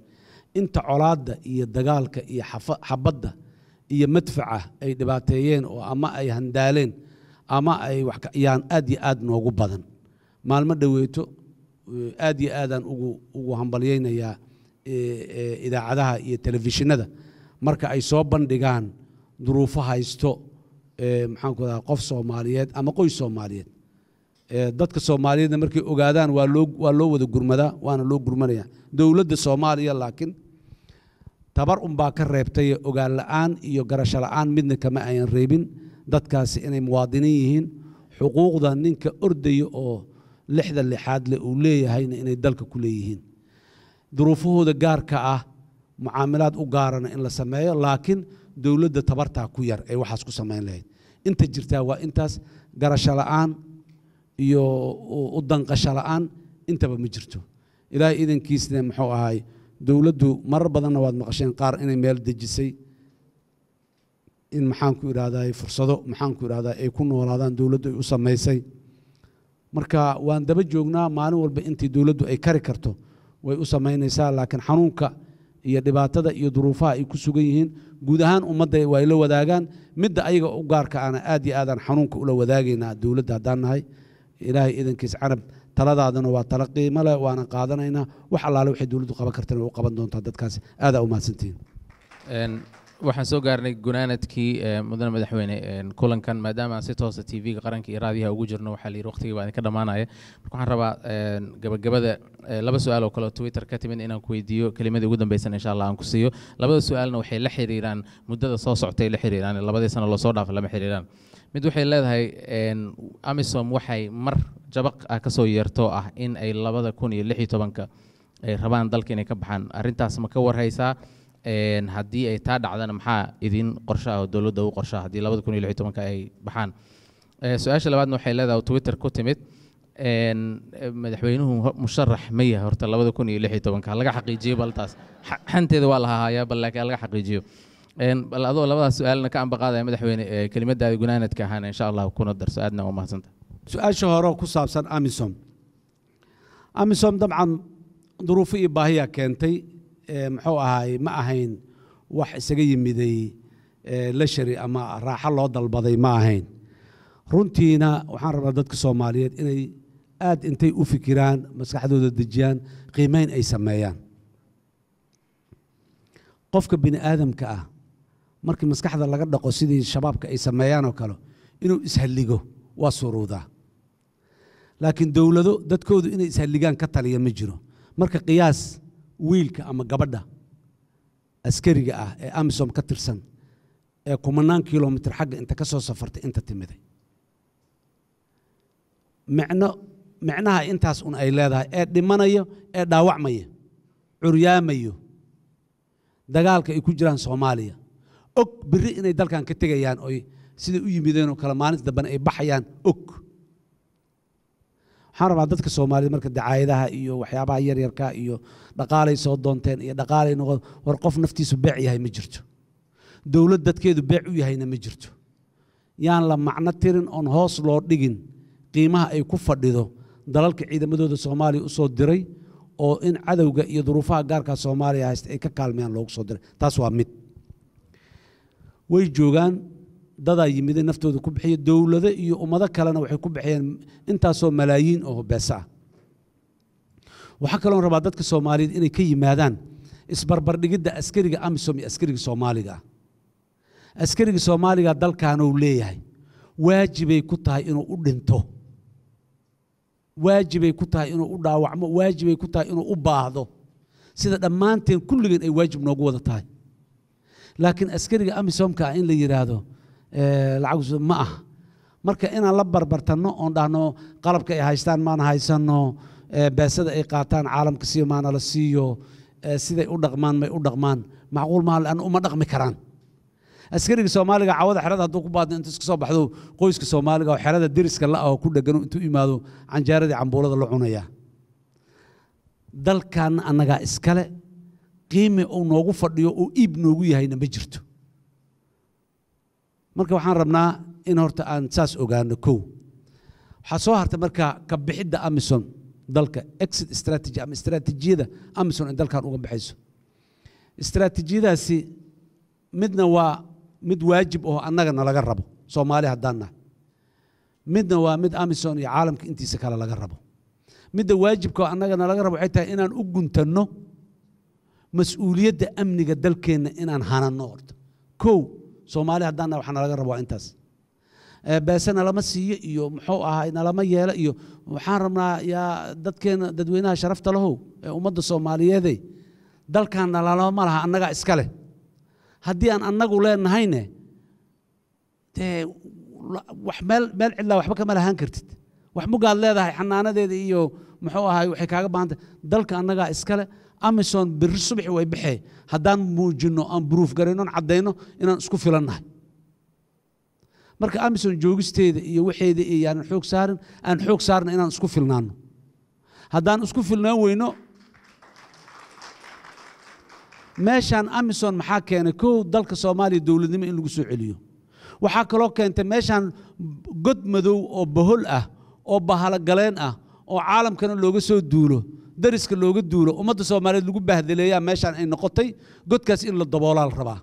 inta colaadda iyo dagaalka iyo xabadda iyo madfaca ay dhibaateeyeen oo ama ay handaaleen ama ay yaan aad iyo aad noogu badan maalmo dhoweeto aad iyo aadaan ugu hambalyaynayaa idaacadaha iyo telefishinada marka ay soo bandhigaan duruufo haysto Eh, maxaan qof soomaaliyeed ama qoys soomaaliyeed eh, dadka soomaaliyeedna markay ogaadaan waa loo waa loo wada gurmadaa waana loo gurmanaya dowladda soomaaliya laakiin tabar unbaa ka reebtay ogaan la'aan iyo garasho la'aan midna kama ayan reebin dadkaasi inay muwaadiniin yihiin xuquuqda ninka ordaya oo lixda lixaad le uu leeyahayna inay dalka ku leeyihiin duruufahooda gaarka ah mucaamilaad u gaarana in la sameeyo laakiin dowladda tabartaa ku yar ay waxaas ku samayn lahayd inta jirtaa waa intaas garasho la'aan iyo u danqasho la'aan intaba ma jirto ilaahay iidankiisna muxuu ahaay dowladdu marar badanna waad maqasheen qaar inay meel dejisay in maxaanku idhaahdaa fursado maxaanku idhahdaa ay ku noolaadaan dowladdu ay u samaysay marka waan daba joognaa maalin walba intii dowladdu ay kari karto way u samaynaysaa laakiin xanuunka iyo dhibaatada iyo duruufaha ay ku sugan yihiin guud ahaan ummadda waa ayla wadaagaan midda ayaga u gaarka ana aad iyo aadaan xanuunka ula wadaagaynaa dowladda haddaan nahay ilaahay idankiis carab taladaadana waa tala qiimo leh waana qaadanaynaa wax allaale waxay dowladdu qaban kartana u qaban doontaa dadkaas aadaa u mahadsantihiin
waxaan soo gaarnay gunaanadkii eh, mudane madaxweyne eh, kulankan maadaama si toosa ah tv-ga qaranka iyo ugu jirno waxaa layidhi waqtiga baa idinka dhammaanaya marka waxaan rabaa eh, gabagabada laba su-aal oo kaleo twitter ka timid inaan ku weydiiyo kelimadii ugu dambeysan insha allah aan ku siiyo labada su-aalna waxay la xiriiraan muddada soo soctay la xiriiraan labadii sano loo dhaafa lama xiriiraan mid waxay leedahay amisom waxay mar jabaq ah kasoo yeertoo ah in ay labada kun iyo lix iyo tobanka ay rabaan dalka inay ka baxaan arrintaas ma ka warhaysaa haddii ay taa dhacdana maxaa idin qorsho oo dowladda u qorsha haddii labada kun iyo lix tobanka ay baxaan su-aasha labaadna waxay leedahay twitter ku timid madaxweynuhu musharax ma horta labada kun iyo lix tobanka laga xaqiijiyo bal taas xanteeda waa la bal laakiin laga xaqiijiyo bal adoo labadaas su-aalna ka ambaqaadaya madaxweyne kelimadaada gunaanadka ahaana insha allah kuna darso aadna waa mahadsantaha su-aasha hore
ku saabsan amisom amisom dabcan duruufo iyo baahiyaa keentay Eh, muxuu ahaay ma ahayn wax isaga yimiday eh, lashari ama raaxo loo dalbaday ma ahayn runtiina waxaan rabnaa dadka soomaaliyeed inay aada intay u fikiraan maskaxdooda dejiyaan qiimeyn ay sameeyaan qofka bini aadamka ah markii maskaxda laga dhaqo sidii shabaabka ay sameeyaanoo kale inuu ishalligo waa suruudaa laakiin dowlado dadkoodu inay ishalligaan ka taliya ma jiro marka qiyaas wiilka ama gabadha askariga ah ee amisom ka tirsan ee kumanaan kilomitr xagga inta ka soo safartay inta timiday micno micnaha intaas un ay leedahay ee dhimanayo ee dhaawacmaya curyaamayo dagaalka ay ku jiraan soomaaliya og biri inay dalkan ka tegayaan oy siday u yimideenoo kale maalinta dambena ay baxayaan og waxaan rabaa dadka soomaalida marka dacaayadaha iyo waxyaabaha yaryarka iyo dhaqaalay soo doonteen iyo dhaqaalay noqon war qof naftiisu beec yahay ma jirto dowlad dadkeedu beec u yahayna ma jirto yaan la macno tirin oon hoos loo dhigin qiimaha ay ku fadhido dalalka ciidamadooda soomaaliya u soo diray oo in cadowga iyo duruufaha gaarkaa soomaaliya haysta ay ka kaalmayaan loogu soo diray taas waa mid way joogaan dadaa yimide naftooda ku bixiya dowlado iyo ummado kalena waxay ku bixiyeen intaasoo malaayiin oo beesa ah. waxaa kaloo rabaa dadka soomaaliyeed inay ka yimaadaan isbarbardhigidda askariga amisom iyo askariga soomaaliga askariga soomaaliga dalkaana leeyahay waajibay ku tahay inuu u dhinto waajibay ku tahay inuu u dhaawacmo waajibay ku tahay inuu u baahdo sida dhammaanteen kulligeen ay waajib noogu wada tahay laakiin askariga amisomka ah in la yidhaahdo Eh, lacag ma ah marka inaan la barbartanno oon dhahno qalabka ay haystaan maan haysanno eh, beesada ay qaataan caalamka siiyo maana la siiyo eh, siday u dhaqmaan may u dhaqmaan macquul maaha leanna uma dhaqmi karaan askariga soomaaliga cawada xerada hadduu ku baadno intu iska soo baxdo qoyska soomaaliga oo xerada deriska la ahoo ku dhegano intuu imaado canjaaradii cambuulada la cunaya dalkaanna annagaa iskale qiimi uu noogu fadhiyo oo iib noogu yahayna ma jirto marka waxaan rabnaa in horta aan saas ogaano kow waxaa soo hartay marka ka bixidda amison dalka exit strategy ama istraatijiyada amison ay dalkan uga baxayso istraatijiyadaasi midna waa mid waajib oo annaga nalaga rabo soomaali haddaan midna waa mid amison iyo caalamka intiisa kale laga rabo midda waajibka oo annaga nalaga rabo waxay tahay inaan u guntanno mas-uuliyadda amniga dalkeenna inaan hananno horta kow soomaali haddaanna waxaa nalaga rabaa intaas eh, beese lama siiyo iyo muxuu ahaa nalama yeelo iyo waxaan rabnaa yaa dadkeena dadweynaha sharafta lahow ee ummadda soomaaliyeedey dalkan lalama laha annagaa iska leh haddii aan annagu leenahayne dee wax meel meel cidlaa waxba kama lahaan kartid wax mugaad leedahay xanaanadeeda iyo muxuu ahay waxay kaaga baahantay dalka annagaa iskale amison beri subaxi way baxee haddaan muujinno aan buruuf garayno caddayno inaan isku filannahay marka amison joogisteeda iyo waxeeda iyo xoog saarin aan xoog saarna inaan isku filnaanno haddaan isku filnaan weyno meeshaan amison maxaa keenay kow dalka soomaaliya dowladnimo in lagu soo celiyo waxaa kaloo keentay meeshaan god madow oo bahol ah oo bahalogaleen ah oo caalamkana looga soo duulo dariska looga duulo ummadda soomaaliyeed lagu bahdeleeyaa meeshaan ay noqotay godkaas in la daboolaa la rabaa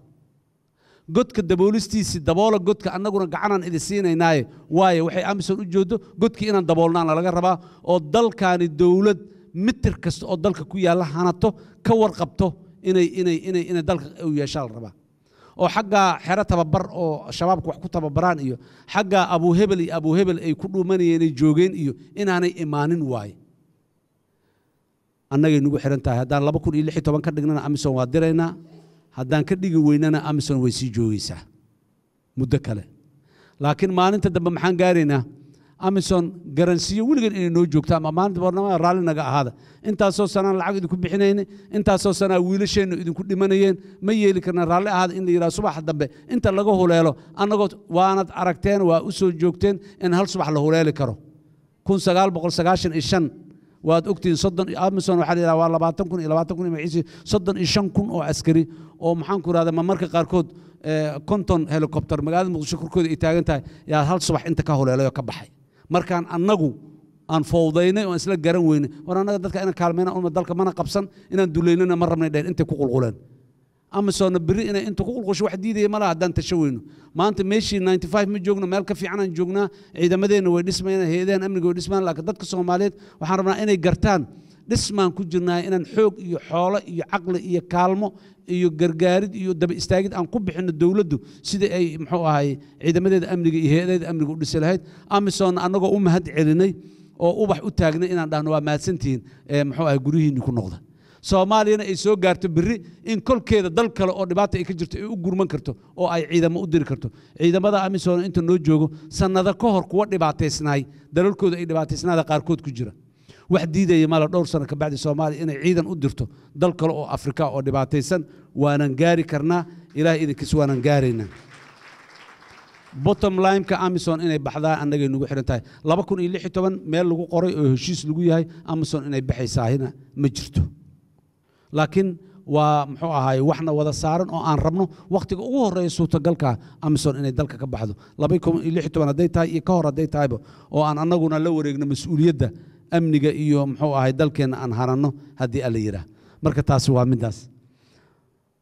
godka daboolistiisii daboola godka annaguna gacanaan idi siinaynaay waayo waxay amison u jooddo godkii inaan daboolnaan laga rabaa oo dalkaani dowlad mitir kasta oo dalka ku yaalla hanato ka warqabto inay inay inay inay dalka u yeeshaa la rabaa oo xaggaa xero tababar oo shabaabka wax ku tababaraan iyo xaggaa abuuhebel iyo abuuhebel ay ku dhuumanayeen joogeen iyo inaanay imaanin waaye annagay nugu xihan tahay haddaan laba kun iyo lix iyo toban ka dhignana amison waa diraynaa haddaan ka dhigi weynana amison way sii joogaysaa muddo kale laakiin maalinta dambe maxaan gaaraynaa amison garansiyo weligan inay noo joogto ama maalinta barnaamada raalli naga ahaada intaasoo sanaan lacag idinku bixinayne intaasoo sanaa wiilasheennu idinku dhimanayeen ma yeeli karna raalli ahaada in la yidhaha subaxa dambe inta laga huleelo annagoo waanad aragteen waa u joogteen in hal subax la huleeli karo kun sagaal boqol sagaashan iyo shan waad ogtihiin ogtiin amison waa la waa labaatan kun iyo labaatan kun magaciisi soddon iyo shan kun oo askari oo maxaan ku irahda ma marka qaarkood eh, konton helicopter magaalada muqdisho korkooda ay taagan tahay yaa hal subax inta ka holeelay oo ka baxay markaan annagu aan fowdaynay oo isla garan weynay war annaga dadka ina kaalmeyna uma dalka mana qabsan inaan dulaynana ma rabnay dheen intay ku qulquleen amasonna beri inay inta ku qulqusho wax diidaya malaha haddaan tasho weyno maanta meeshii ninty five ma joogno meel ka fiicanaan joognaa ciidamadeenna way dhismayaan hay-adahan amniga way dhismayaan laakiin dadka soomaaliyeed waxaan rabnaa inay gartaan dhismaan ku jirnaa inaan xoog iyo xoolo iyo caqli iyo kaalmo iyo gargaarid iyo daba istaagid aan ku bixinno dowladdu sidii ay muxuu ahaay ciidamadeeda amniga iyo hay-adaheeda amniga u dhisi lahayd amisonna annagoo u mahad celinay oo ubax u taagnay inaan dhahno waa mahadsantihiin muxuu ahay guryihiinni ku noqda soomaaliyana ay soo gaarto berri in kolkeeda dal kale oo dhibaata ay ka jirto ay u gurman karto oo ay ciidamo u diri karto ciidamada amisom inta noo joogo sannado ka hor kuwa dhibaataysnaay dalalkooda ay dhibaataysnaada qaarkood ku jira wax diidaya mala dhowr sano kabacdi soomaaliya inay ciidan u dirto dal kale oo afrika oo dhibaataysan waanan gaari karnaa ilaah idinkiis waanan gaaraynaa botom limeka amison inay baxdaa annagay nugu xidhan tahay meel lagu qoray oo heshiis lagu yahay amison inay baxaysaahina ma jirto laakiin waa muxuu ahaay waxna wada saaran oo aan rabno wakhtiga ugu horreeya suurtagalka amison inay dalka ka baxdo hadday tahay iyo ka hor hadday tahayba oo aan annaguna la wareegno mas-uuliyadda amniga iyo muxuu ahay dalkeenna aan haranno haddii alla yidhaah marka taasi waa middaas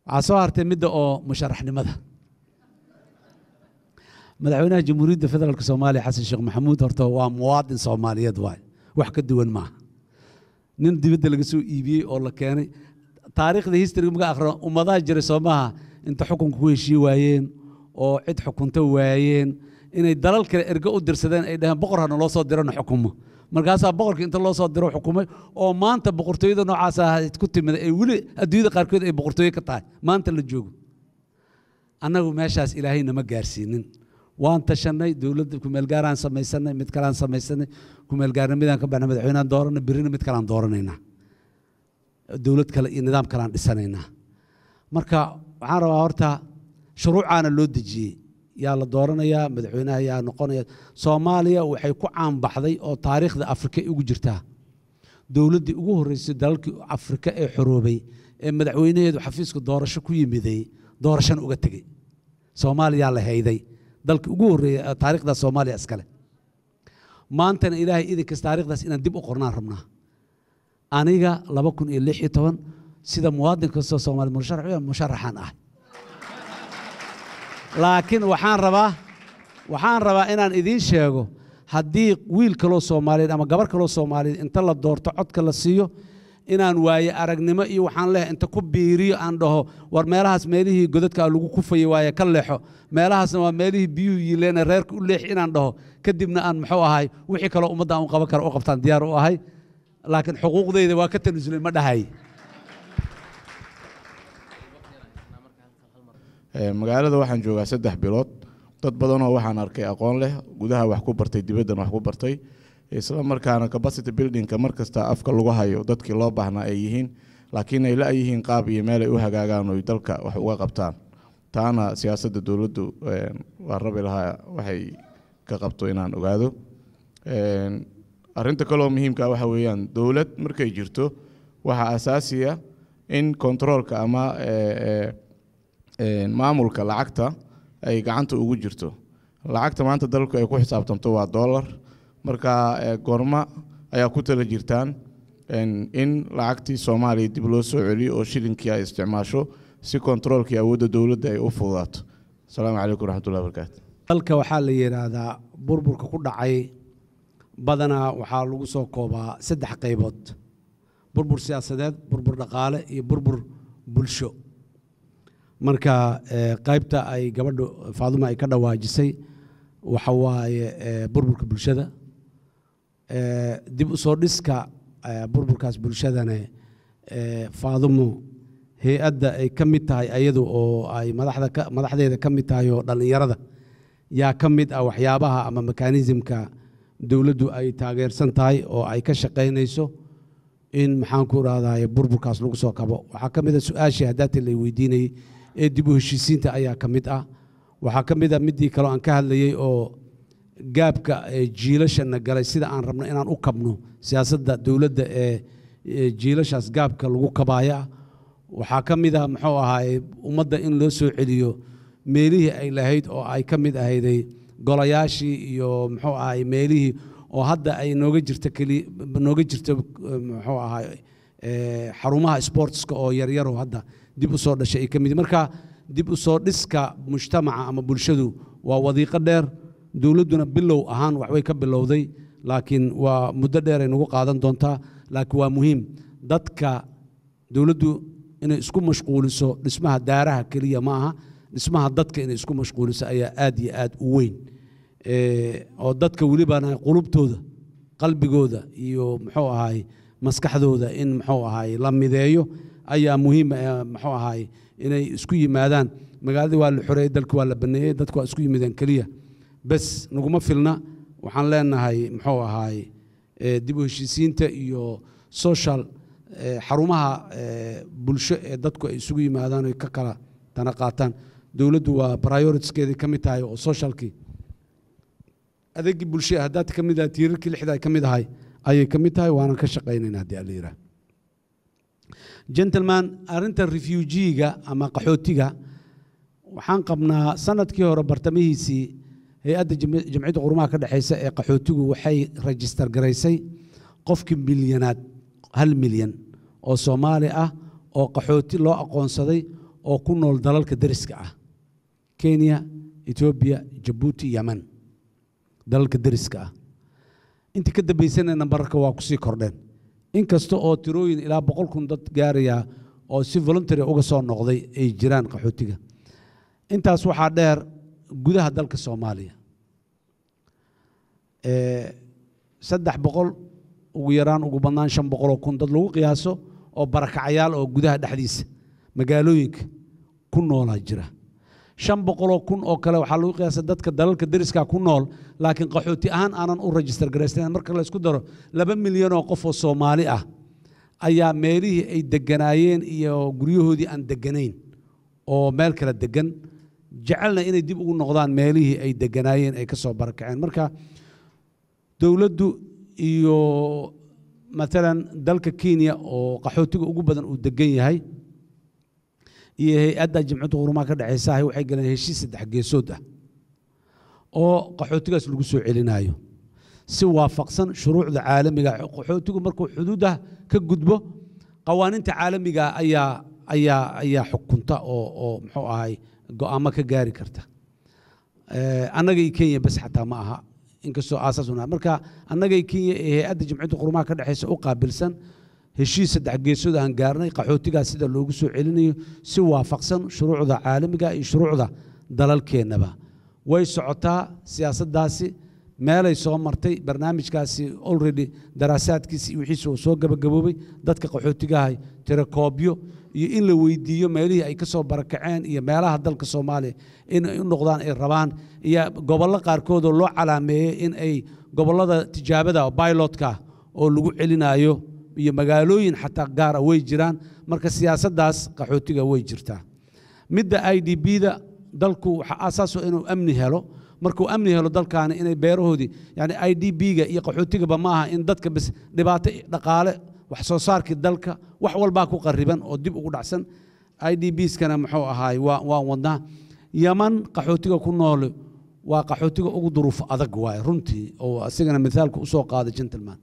waxaa soo hartay midda oo musharaxnimada madaxweynaha jamhuuriyadda federaalk soomaaliya xasan sheekh maxamuud horta waa muwaadin soomaaliyeed waay wax ka duwan maaha nin dibadda laga soo iibiyey oo la keenay taariikhda historyga marka akhriyo ummadaha jiray soomaha inta xukunka ku heshiyi waayeen oo cid xukunta waayeen inay dalal kale ergo u dirsadeen ay dhaheen boqor hana loo soo dirana xukumo markaasaa boqorkii inta loo soo diro xukumay oo maanta boqortooyada noocaas ah ku timida ee weli adduunyada qaarkood ay boqortooye ka tahay maanta la joogo annagu meeshaas ilaahay nama gaarsiinin waan tashannay dowladda kumeelgaaraan samaysanay mid kalaan samaysanay kumeelgaarnimadaan ka baxnay madaxweynaan dooranay birrina mid kalaan dooranaynaa dowlad kale iyo nidaam kaleaan dhisanaynaa marka waxaan rabaa horta shuruucaana loo dejiyey yaa la dooranayaa madaxweynaha yaa noqonaya soomaaliya waxay ku caanbaxday oo taariikhda afrika ugu jirtaa dowladdii ugu horreysay dalalkii afrika ee xoroobay ee madaxweynaheedu xafiiska doorasho ku yimiday doorashana uga tegey soomaaliyaa la hayday dalkii ugu horreeya taarikhdaas soomaaliya iskale maantana ilaahay idinkasta taarikhdaas inaan dib u qornaan rabnaa aniga laba kun iyo lix iyo toban sida muwaadin kastoo soomaali musharax musharaxaan ah laakiin waxaan rabaa waxaan rabaa inaan idiin sheego haddii wiil kaloo soomaaliyeed ama gabar kaloo soomaaliyeed inta la doorto codka la siiyo inaan waaye aragnimo iyo waxaan leehay inta ku biiriyo aan dhaho war meelahaas meelihii godadkaa ah lagu kufayey waaye ka leexo meelahaasna waa meelihii biyuhu yiileena reerka u leexi inaan dhaho kadibna aan muxuu ahay wixii kaloo ummaddan u qaban kara u qabtaan diyaar u ahay laakiin xuquuqdayda waa ka tanaasulay ma dhahay magaalada waxaan joogaa saddex bilood dad badanoo waxaan arkay aqoon leh gudaha wax ku bartay dibaddan wax ku bartay isla markaana capacity buildingka mar afka lagu hayo dadkii loo baahnaa ay yihiin laakiin ay la-yihiin qaab iyo meelay u hagaagaan oy dalka wax uga qabtaan taana siyaasadda dowladdu waan rabi lahaa waxay ka qabto inaan ogaado arinta kaloo muhiimka ah waxa weeyaan dowlad markay jirto waxaa asaasiya in kontaroolka ama eh, eh, eh, maamulka lacagta ay gacanta ugu jirto lacagta maanta dalku ay ku xisaabtanto waa dollar marka goorma ayaa ku tala jirtaan in lacagtii soomaaliya dib loo soo celiyo oo shilinki ay isticmaasho si kontaroolkii awoodda dowladda ay u fududaato asalaamu calaykum raxmatullahi barakaatu dalka waxaa la yidhaahdaa burburka ku dhacay badanaa waxaa lagu soo koobaa saddex qaybood burbur siyaasadeed burbur dhaqaale iyo burbur bulsho marka eh, qaybta ay gabadha faaduma ay ka dhawaajisay waxa waaye eh, burburka bulshada eh, dib u soo dhiska burburkaas bulshadane faadumo hay-adda ay ka mid tahay ayadu oo ay madaxdeeda ka mid tahay oo dhallinyarada yaa ka mid ah waxyaabaha ama mekanismka dowladdu ay taageersan tahay oo ay ka shaqaynayso in maxaan ku rahdaye burburkaas lagu soo kabo waxaa ka mida ah su-aashii haddaata lay weydiinayey ee dib u heshiisiinta ayaa ka mid ah waxaa ka mid a ah midii kaleo aan ka hadlayey oo gaabka jiilashana galay sida aan rabno inaan u kabno siyaasadda dowladda ee jiilashaas gaabka lagu kabaaya waxaa ka mid ah muxuu ahaaye ummadda in loo soo celiyo meelihii ay lahayd oo ay ka mid ahayday golayaashii iyo muxuu ahay meelihii oo hadda ay nooga jirta keli nooga jirto muxuu ahay eh, xarumaha sportska oo yaryaro hadda dib u soo dhashay ay ka mid marka dib u soo dhiska mujtamaca ama bulshadu waa wadiiqo dheer dowladduna bilow ahaan waxbay ka bilowday laakiin waa muddo dheeray nagu qaadan doontaa laakiin waa muhiim dadka dowladdu inay isku mashquuliso dhismaha daaraha keliya ma aha dhismaha dadka inay isku mashquuliso ayaa aad iyo aada u weyn oo dadka welibana qulubtooda qalbigooda iyo muxuu ahaay maskaxdooda in muxuu ahaay la mideeyo ayaa muhiim muxuu ahaay inay isku yimaadaan magaaladii waa la xoreeyey dalki waa la baneeyey dadku waa isku yimideen keliya bes naguma filna waxaan leenahay muxuu ahaay dib u heshiisiinta iyo social xarumaha bulsho ee dadku ay isugu yimaadaan oy ka kala tana qaataan dowladdu waa brioritskeedii kamid mid tahay oo socialkii adeegii bulshada haddaad ka mid tiirarkii lixda ka mid ahay ayay ka tahay waanan ka shaqaynayna haddii ala yidhaah gentleman arrinta refujiga ama qaxootiga waxaan qabnaa sanadkii hore bartamihiisii hay-adda jamciyadda qurumaha ka dhexaysa ee qaxootigu waxay register garaysay qofkii milyanaad hal milyan oo soomaali ah oo qaxooti loo aqoonsaday oo ku nool dalalka deriska ah kenya etoobiya jabuuti yemen dalalka deriska ah intii ka dambeysana nambararka waa kusii kordheen inkasta oo tirooyin ilaa boqol kun dad gaarayaa oo si voluntary uga soo noqday ay jiraan qaxootiga intaas waxaa dheer gudaha dalka soomaaliya saddex boqol ugu yaraan ugu badnaan shan boqoloo kun dad lagu qiyaaso oo barakacayaal oo gudaha dhexdiisa magaalooyinka ku noolaa jira shan boqoloo kun oo kale waxaa lagu qiyaasa dadka dalalka deriska ku nool laakiin qaxooti ahaan aanan u rajister garaysan marka laysku daro laba milyanoo qof oo soomaali ah ayaa meelihii ay deganaayeen iyo guryahoodii aan deganayn oo meel kale degan jecelna inay dib ugu noqdaan meelihii ay deganaayeen ay ka soo barakaceen marka dowladdu iyo matalan dalka kenya oo qaxootiga ugu badan uu degan yahay iyo hay-adda jamciyadda qurumaha ka dhexaysaah waxay galeen heshiis saddex geesood ah oo qaxootigaas lagu soo celinaayo si waafaqsan shuruucda caalamiga qaxootigu markuu xuduudah ka gudbo qawaaniinta caalamiga ayaa ayaa ayaa xukunta oo oo muxuu ahay go'aamo ka gaari karta eh, annagay kenya bas xataa ma aha inkastoo aasaas marka annagay kenya ee eh, hay-adda jamciyadda qurumaha ka dhexaysa u qaabilsan heshiis saddex geesood aan gaarnay qaxootigaas sida loogu soo celinayo si waafaqsan shuruucda caalamiga iyo shuruucda dalalkeennaba way socotaa siyaasaddaasi meelay soo martay barnaamijkaasi olredy daraasaadkiisi iyo wixiisa uu soo gabagaboobay dadka qaxootigaha tirakoobyo iyo in la weydiiyo meelihii ay ka soo barakaceen iyo meelaha dalka soomaaliya inay u noqdaan ay rabaan iyo gobollo qaarkoodoo loo calaameeyey in ay gobollada tijaabada bilotka ah, oo lagu celinaayo iyo magaalooyin xataa gaara ah way jiraan marka siyaasadaas qaxootiga way jirtaa midda i d b-da dalku waxaa aasaaso inuu amni helo markuu amni helo dalkaani inay beerahoodii yani i d b-ga iyo qaxootigaba ma aha in dadka bis dhibaato dhaqaale wax soo saarkii dalka wax walbaa ku qariban oo dib ugu dhacsan i d bskana muxuu ahaay waan wadnaa yaman qaxootiga ku noole waa qaxootiga ugu duruuf adag waay runtii oo asigana miaalka usoo qaada gentlman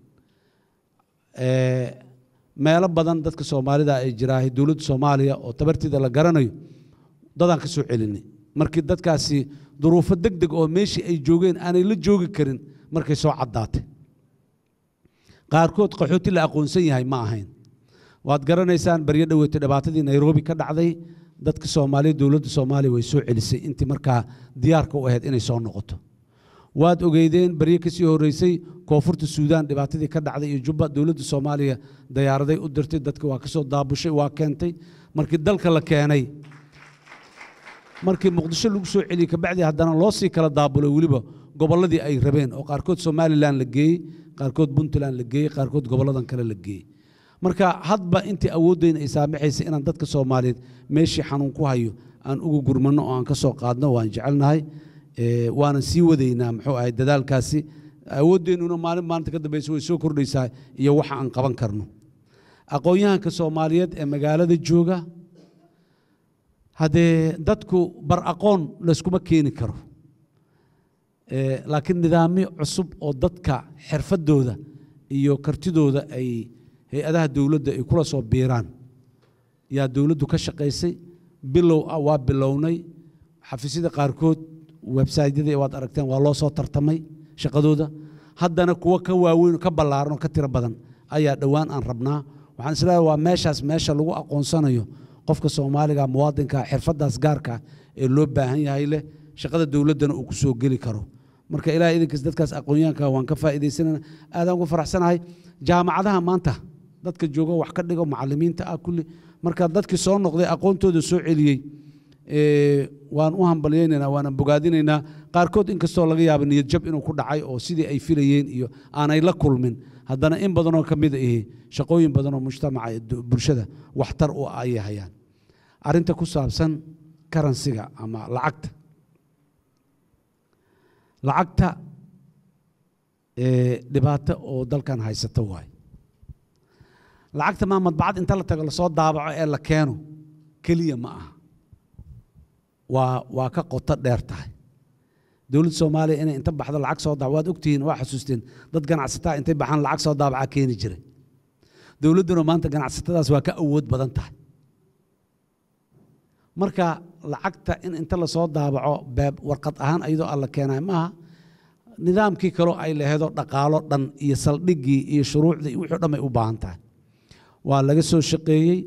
meelo badan dadka soomaalida ay jiraa dowladda soomaaliya oo tabarteeda la garanayo dadaan ka soo celinay markii dadkaasi duruufo deg deg oo meeshii ay joogeen aanay la joogi karin markay soo caddaatay qaarkood qaxooti la aqoonsan yahay ma ahayn waad garanaysaan baryo dhoweete dhibaatadii nairobi ka dhacday dadka soomaaliya dowladda soomaaliya way soo celisay intii markaa diyaarka u ahayd inay soo noqoto waad ogeydeen barye kasii horeysay koonfurta suudaan dhibaatadii ka dhacday iyo jubba dowladda soomaaliya dayaaraday u dirtay dadka waa ka soo daabushay waa keentay markii dalka la keenay markii muqdisho lagu soo celiyey kabacdii haddana loo sii kala daabulay weliba gobolladii ay rabeen oo qaarkood somalilan la geeyey qaarkood puntland la geeyey qaarkood gobolladan kale la geeyey marka hadba intii awooddayna ay saamaxaysay inaan dadka soomaaliyeed meeshii xanuun ku hayo aan ugu gurmanno oo aan ka soo qaadno waan jecelnahay Eh, waanan sii wadaynaa muxuu ahay dadaalkaasi awooddeennuna maalin maalinta ka dambaysa way soo kordhaysaa iyo waxa aan qaban karno aqoon-yahanka soomaaliyeed ee magaalada jooga haddee dadku bar aqoon layskuma keeni karo eh, laakiin nidaamyo cusub oo dadka xirfaddooda iyo kartidooda ay hay-adaha dowladda ay kula soo biiraan yaa dowladdu ka shaqaysay bilow ah waa bilownay xafiisyada qaarkood websaytyadii waad aragteen waa loo soo tartamay shaqadooda haddana kuwo ka waaweyn ka ballaaran oo ka tiro badan ayaa dhowaan aan rabnaa waxaan isleeahay waa meeshaas meesha lagu aqoonsanayo qofka soomaaliga muwaadinka xirfadaas gaarka ee loo baahan yahay leh shaqada dowladdana uu kusoo geli karo marka ilahay idinkiis dadkaas aqoonyaanka waan ka faa'iidaysanana aadaan ugu faraxsanahay jaamacadaha maanta dadka joogo wax ka dhigo macallimiinta ah kulli marka dadkii soo noqday aqoontooda soo celiyey waan u hambalyaynaynaa waana bogaadinaynaa qaarkood inkastoo laga yaaba niyadjab inuu ku dhacay oo sidii ay filayeen iyo aanay la kulmin haddana in badanoo ka mida ihi shaqooyin badanoo mujtamaca bulshada waxtar u ay hayaan arrinta ku saabsan karansiga ama lacagta lacagta dhibaato oo dalkan haysata waay lacagta maa madbacad inta la tago lasoo daabaco ee la keeno keliya ma aha waa waa ka qoto dheer tahay dowladda soomaaliya inay inta baxdo lacag soo daab waad ogtihiin waa xasuusteen dad ganacsataa intay baxaan lacag soo daabacaa keeni jiray dowladduna maanta ganacsatadaas waa ka awood badan tahay marka lacagta in inta lasoo daabaco beeb warqad ahaan iyadoo alla keenay maaha nidaamkii kaloo ay laheedoo dhaqaalo dhan iyo saldhiggii iyo shuruucdii wixii o dhan bay u baahan tahay waa laga soo shaqeeyey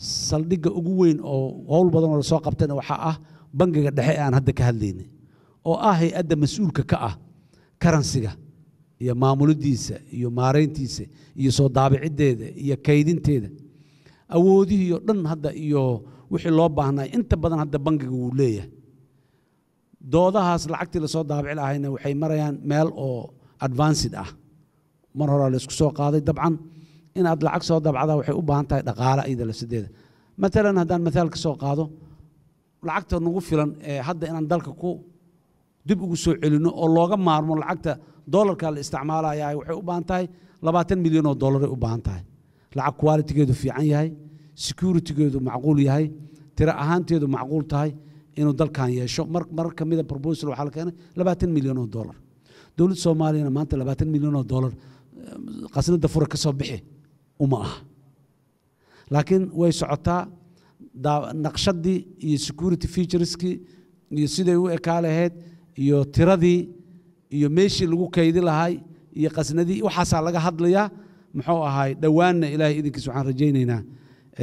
saldhigga ugu weyn oo howl badan oo lasoo qabtayna waxaa ah bangiga dhexe ee aan hadda ka hadlaynay oo ah hay-adda mas-uulka ka ah karansiga iyo maamulidiisa iyo maarayntiisa iyo soo daabiciddeeda iyo kaydinteeda awoodihii oo dhan hadda iyo wixii loo baahnay inta badan hadda bangiga wuu leeyahay doodahaas lacagtii lasoo daabici lahayna waxay marayaan meel oo advanced ah mar horaa la isku soo qaaday dabcan inaad lacag soo dabcda waxay u baahan tahay dhaqaale iyadala sideeda maalan haddaan maaal ka soo qaado lacagta nagu filan ee hadda inaan dalka ku dib ugu soo celinno oo looga maarmo lacagta dolarka la isticmaalayaa waxay u baahan tahay labaatan milyan oo dollaray u baahan tahay lacag kualitigeedu fiican yahay securitigeedu macquul yahay tiro ahaanteedu macquul tahay inuu dalkan yeesho mar kamida robosal waxaa la keenay labaatan milyan oo dollar dowladda soomaaliyana maanta labaatan milyan oo dollar eh, qasnada fura ka soo bixi uma aha laakiin way socotaa naqshadii iyo security featureskii iyo siday u ekaa lahayd iyo tiradii iyo meeshii lagu kaydi lahay iyo qasnadii waxaasaa laga hadlayaa muxuu ahaay dhowaanna ilaahay idinkiisa waxaan rajaynaynaa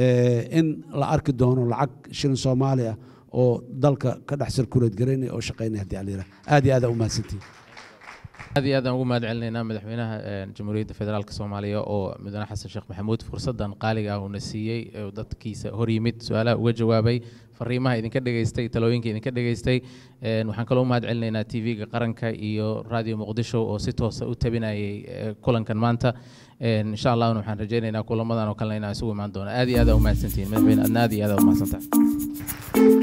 eh, in la arki doono lacag shilin soomaaliya ah oo dalka ka dhex sirkuleed garaynaya oo shaqaynaya haddii alira aad iyo aada u mahadsantihin
aad iyo aadaan ugu mahad madaxweynaha eh, jamhuuriyadda federaalk soomaaliya oo mudane xasan sheekh maxamuud fursaddan qaaliga ah uuna siiyey eh, dadkiisa hor su-aalaha uga jawaabay fariimaha idinka dhegaystay talooyinka idinka dhegaystay eh, waxaan kaloo u mahad t v-ga qaranka iyo radio muqdisho oo si toosa u tabinayay kulankan maanta insha allahna waxaan rajaynaynaa kulamadan oo kalena inaan isugu imaan doona aad iyo aad aa u mahadsantihiin madaxweyne adna aad iyo aad aa u mahadsantahay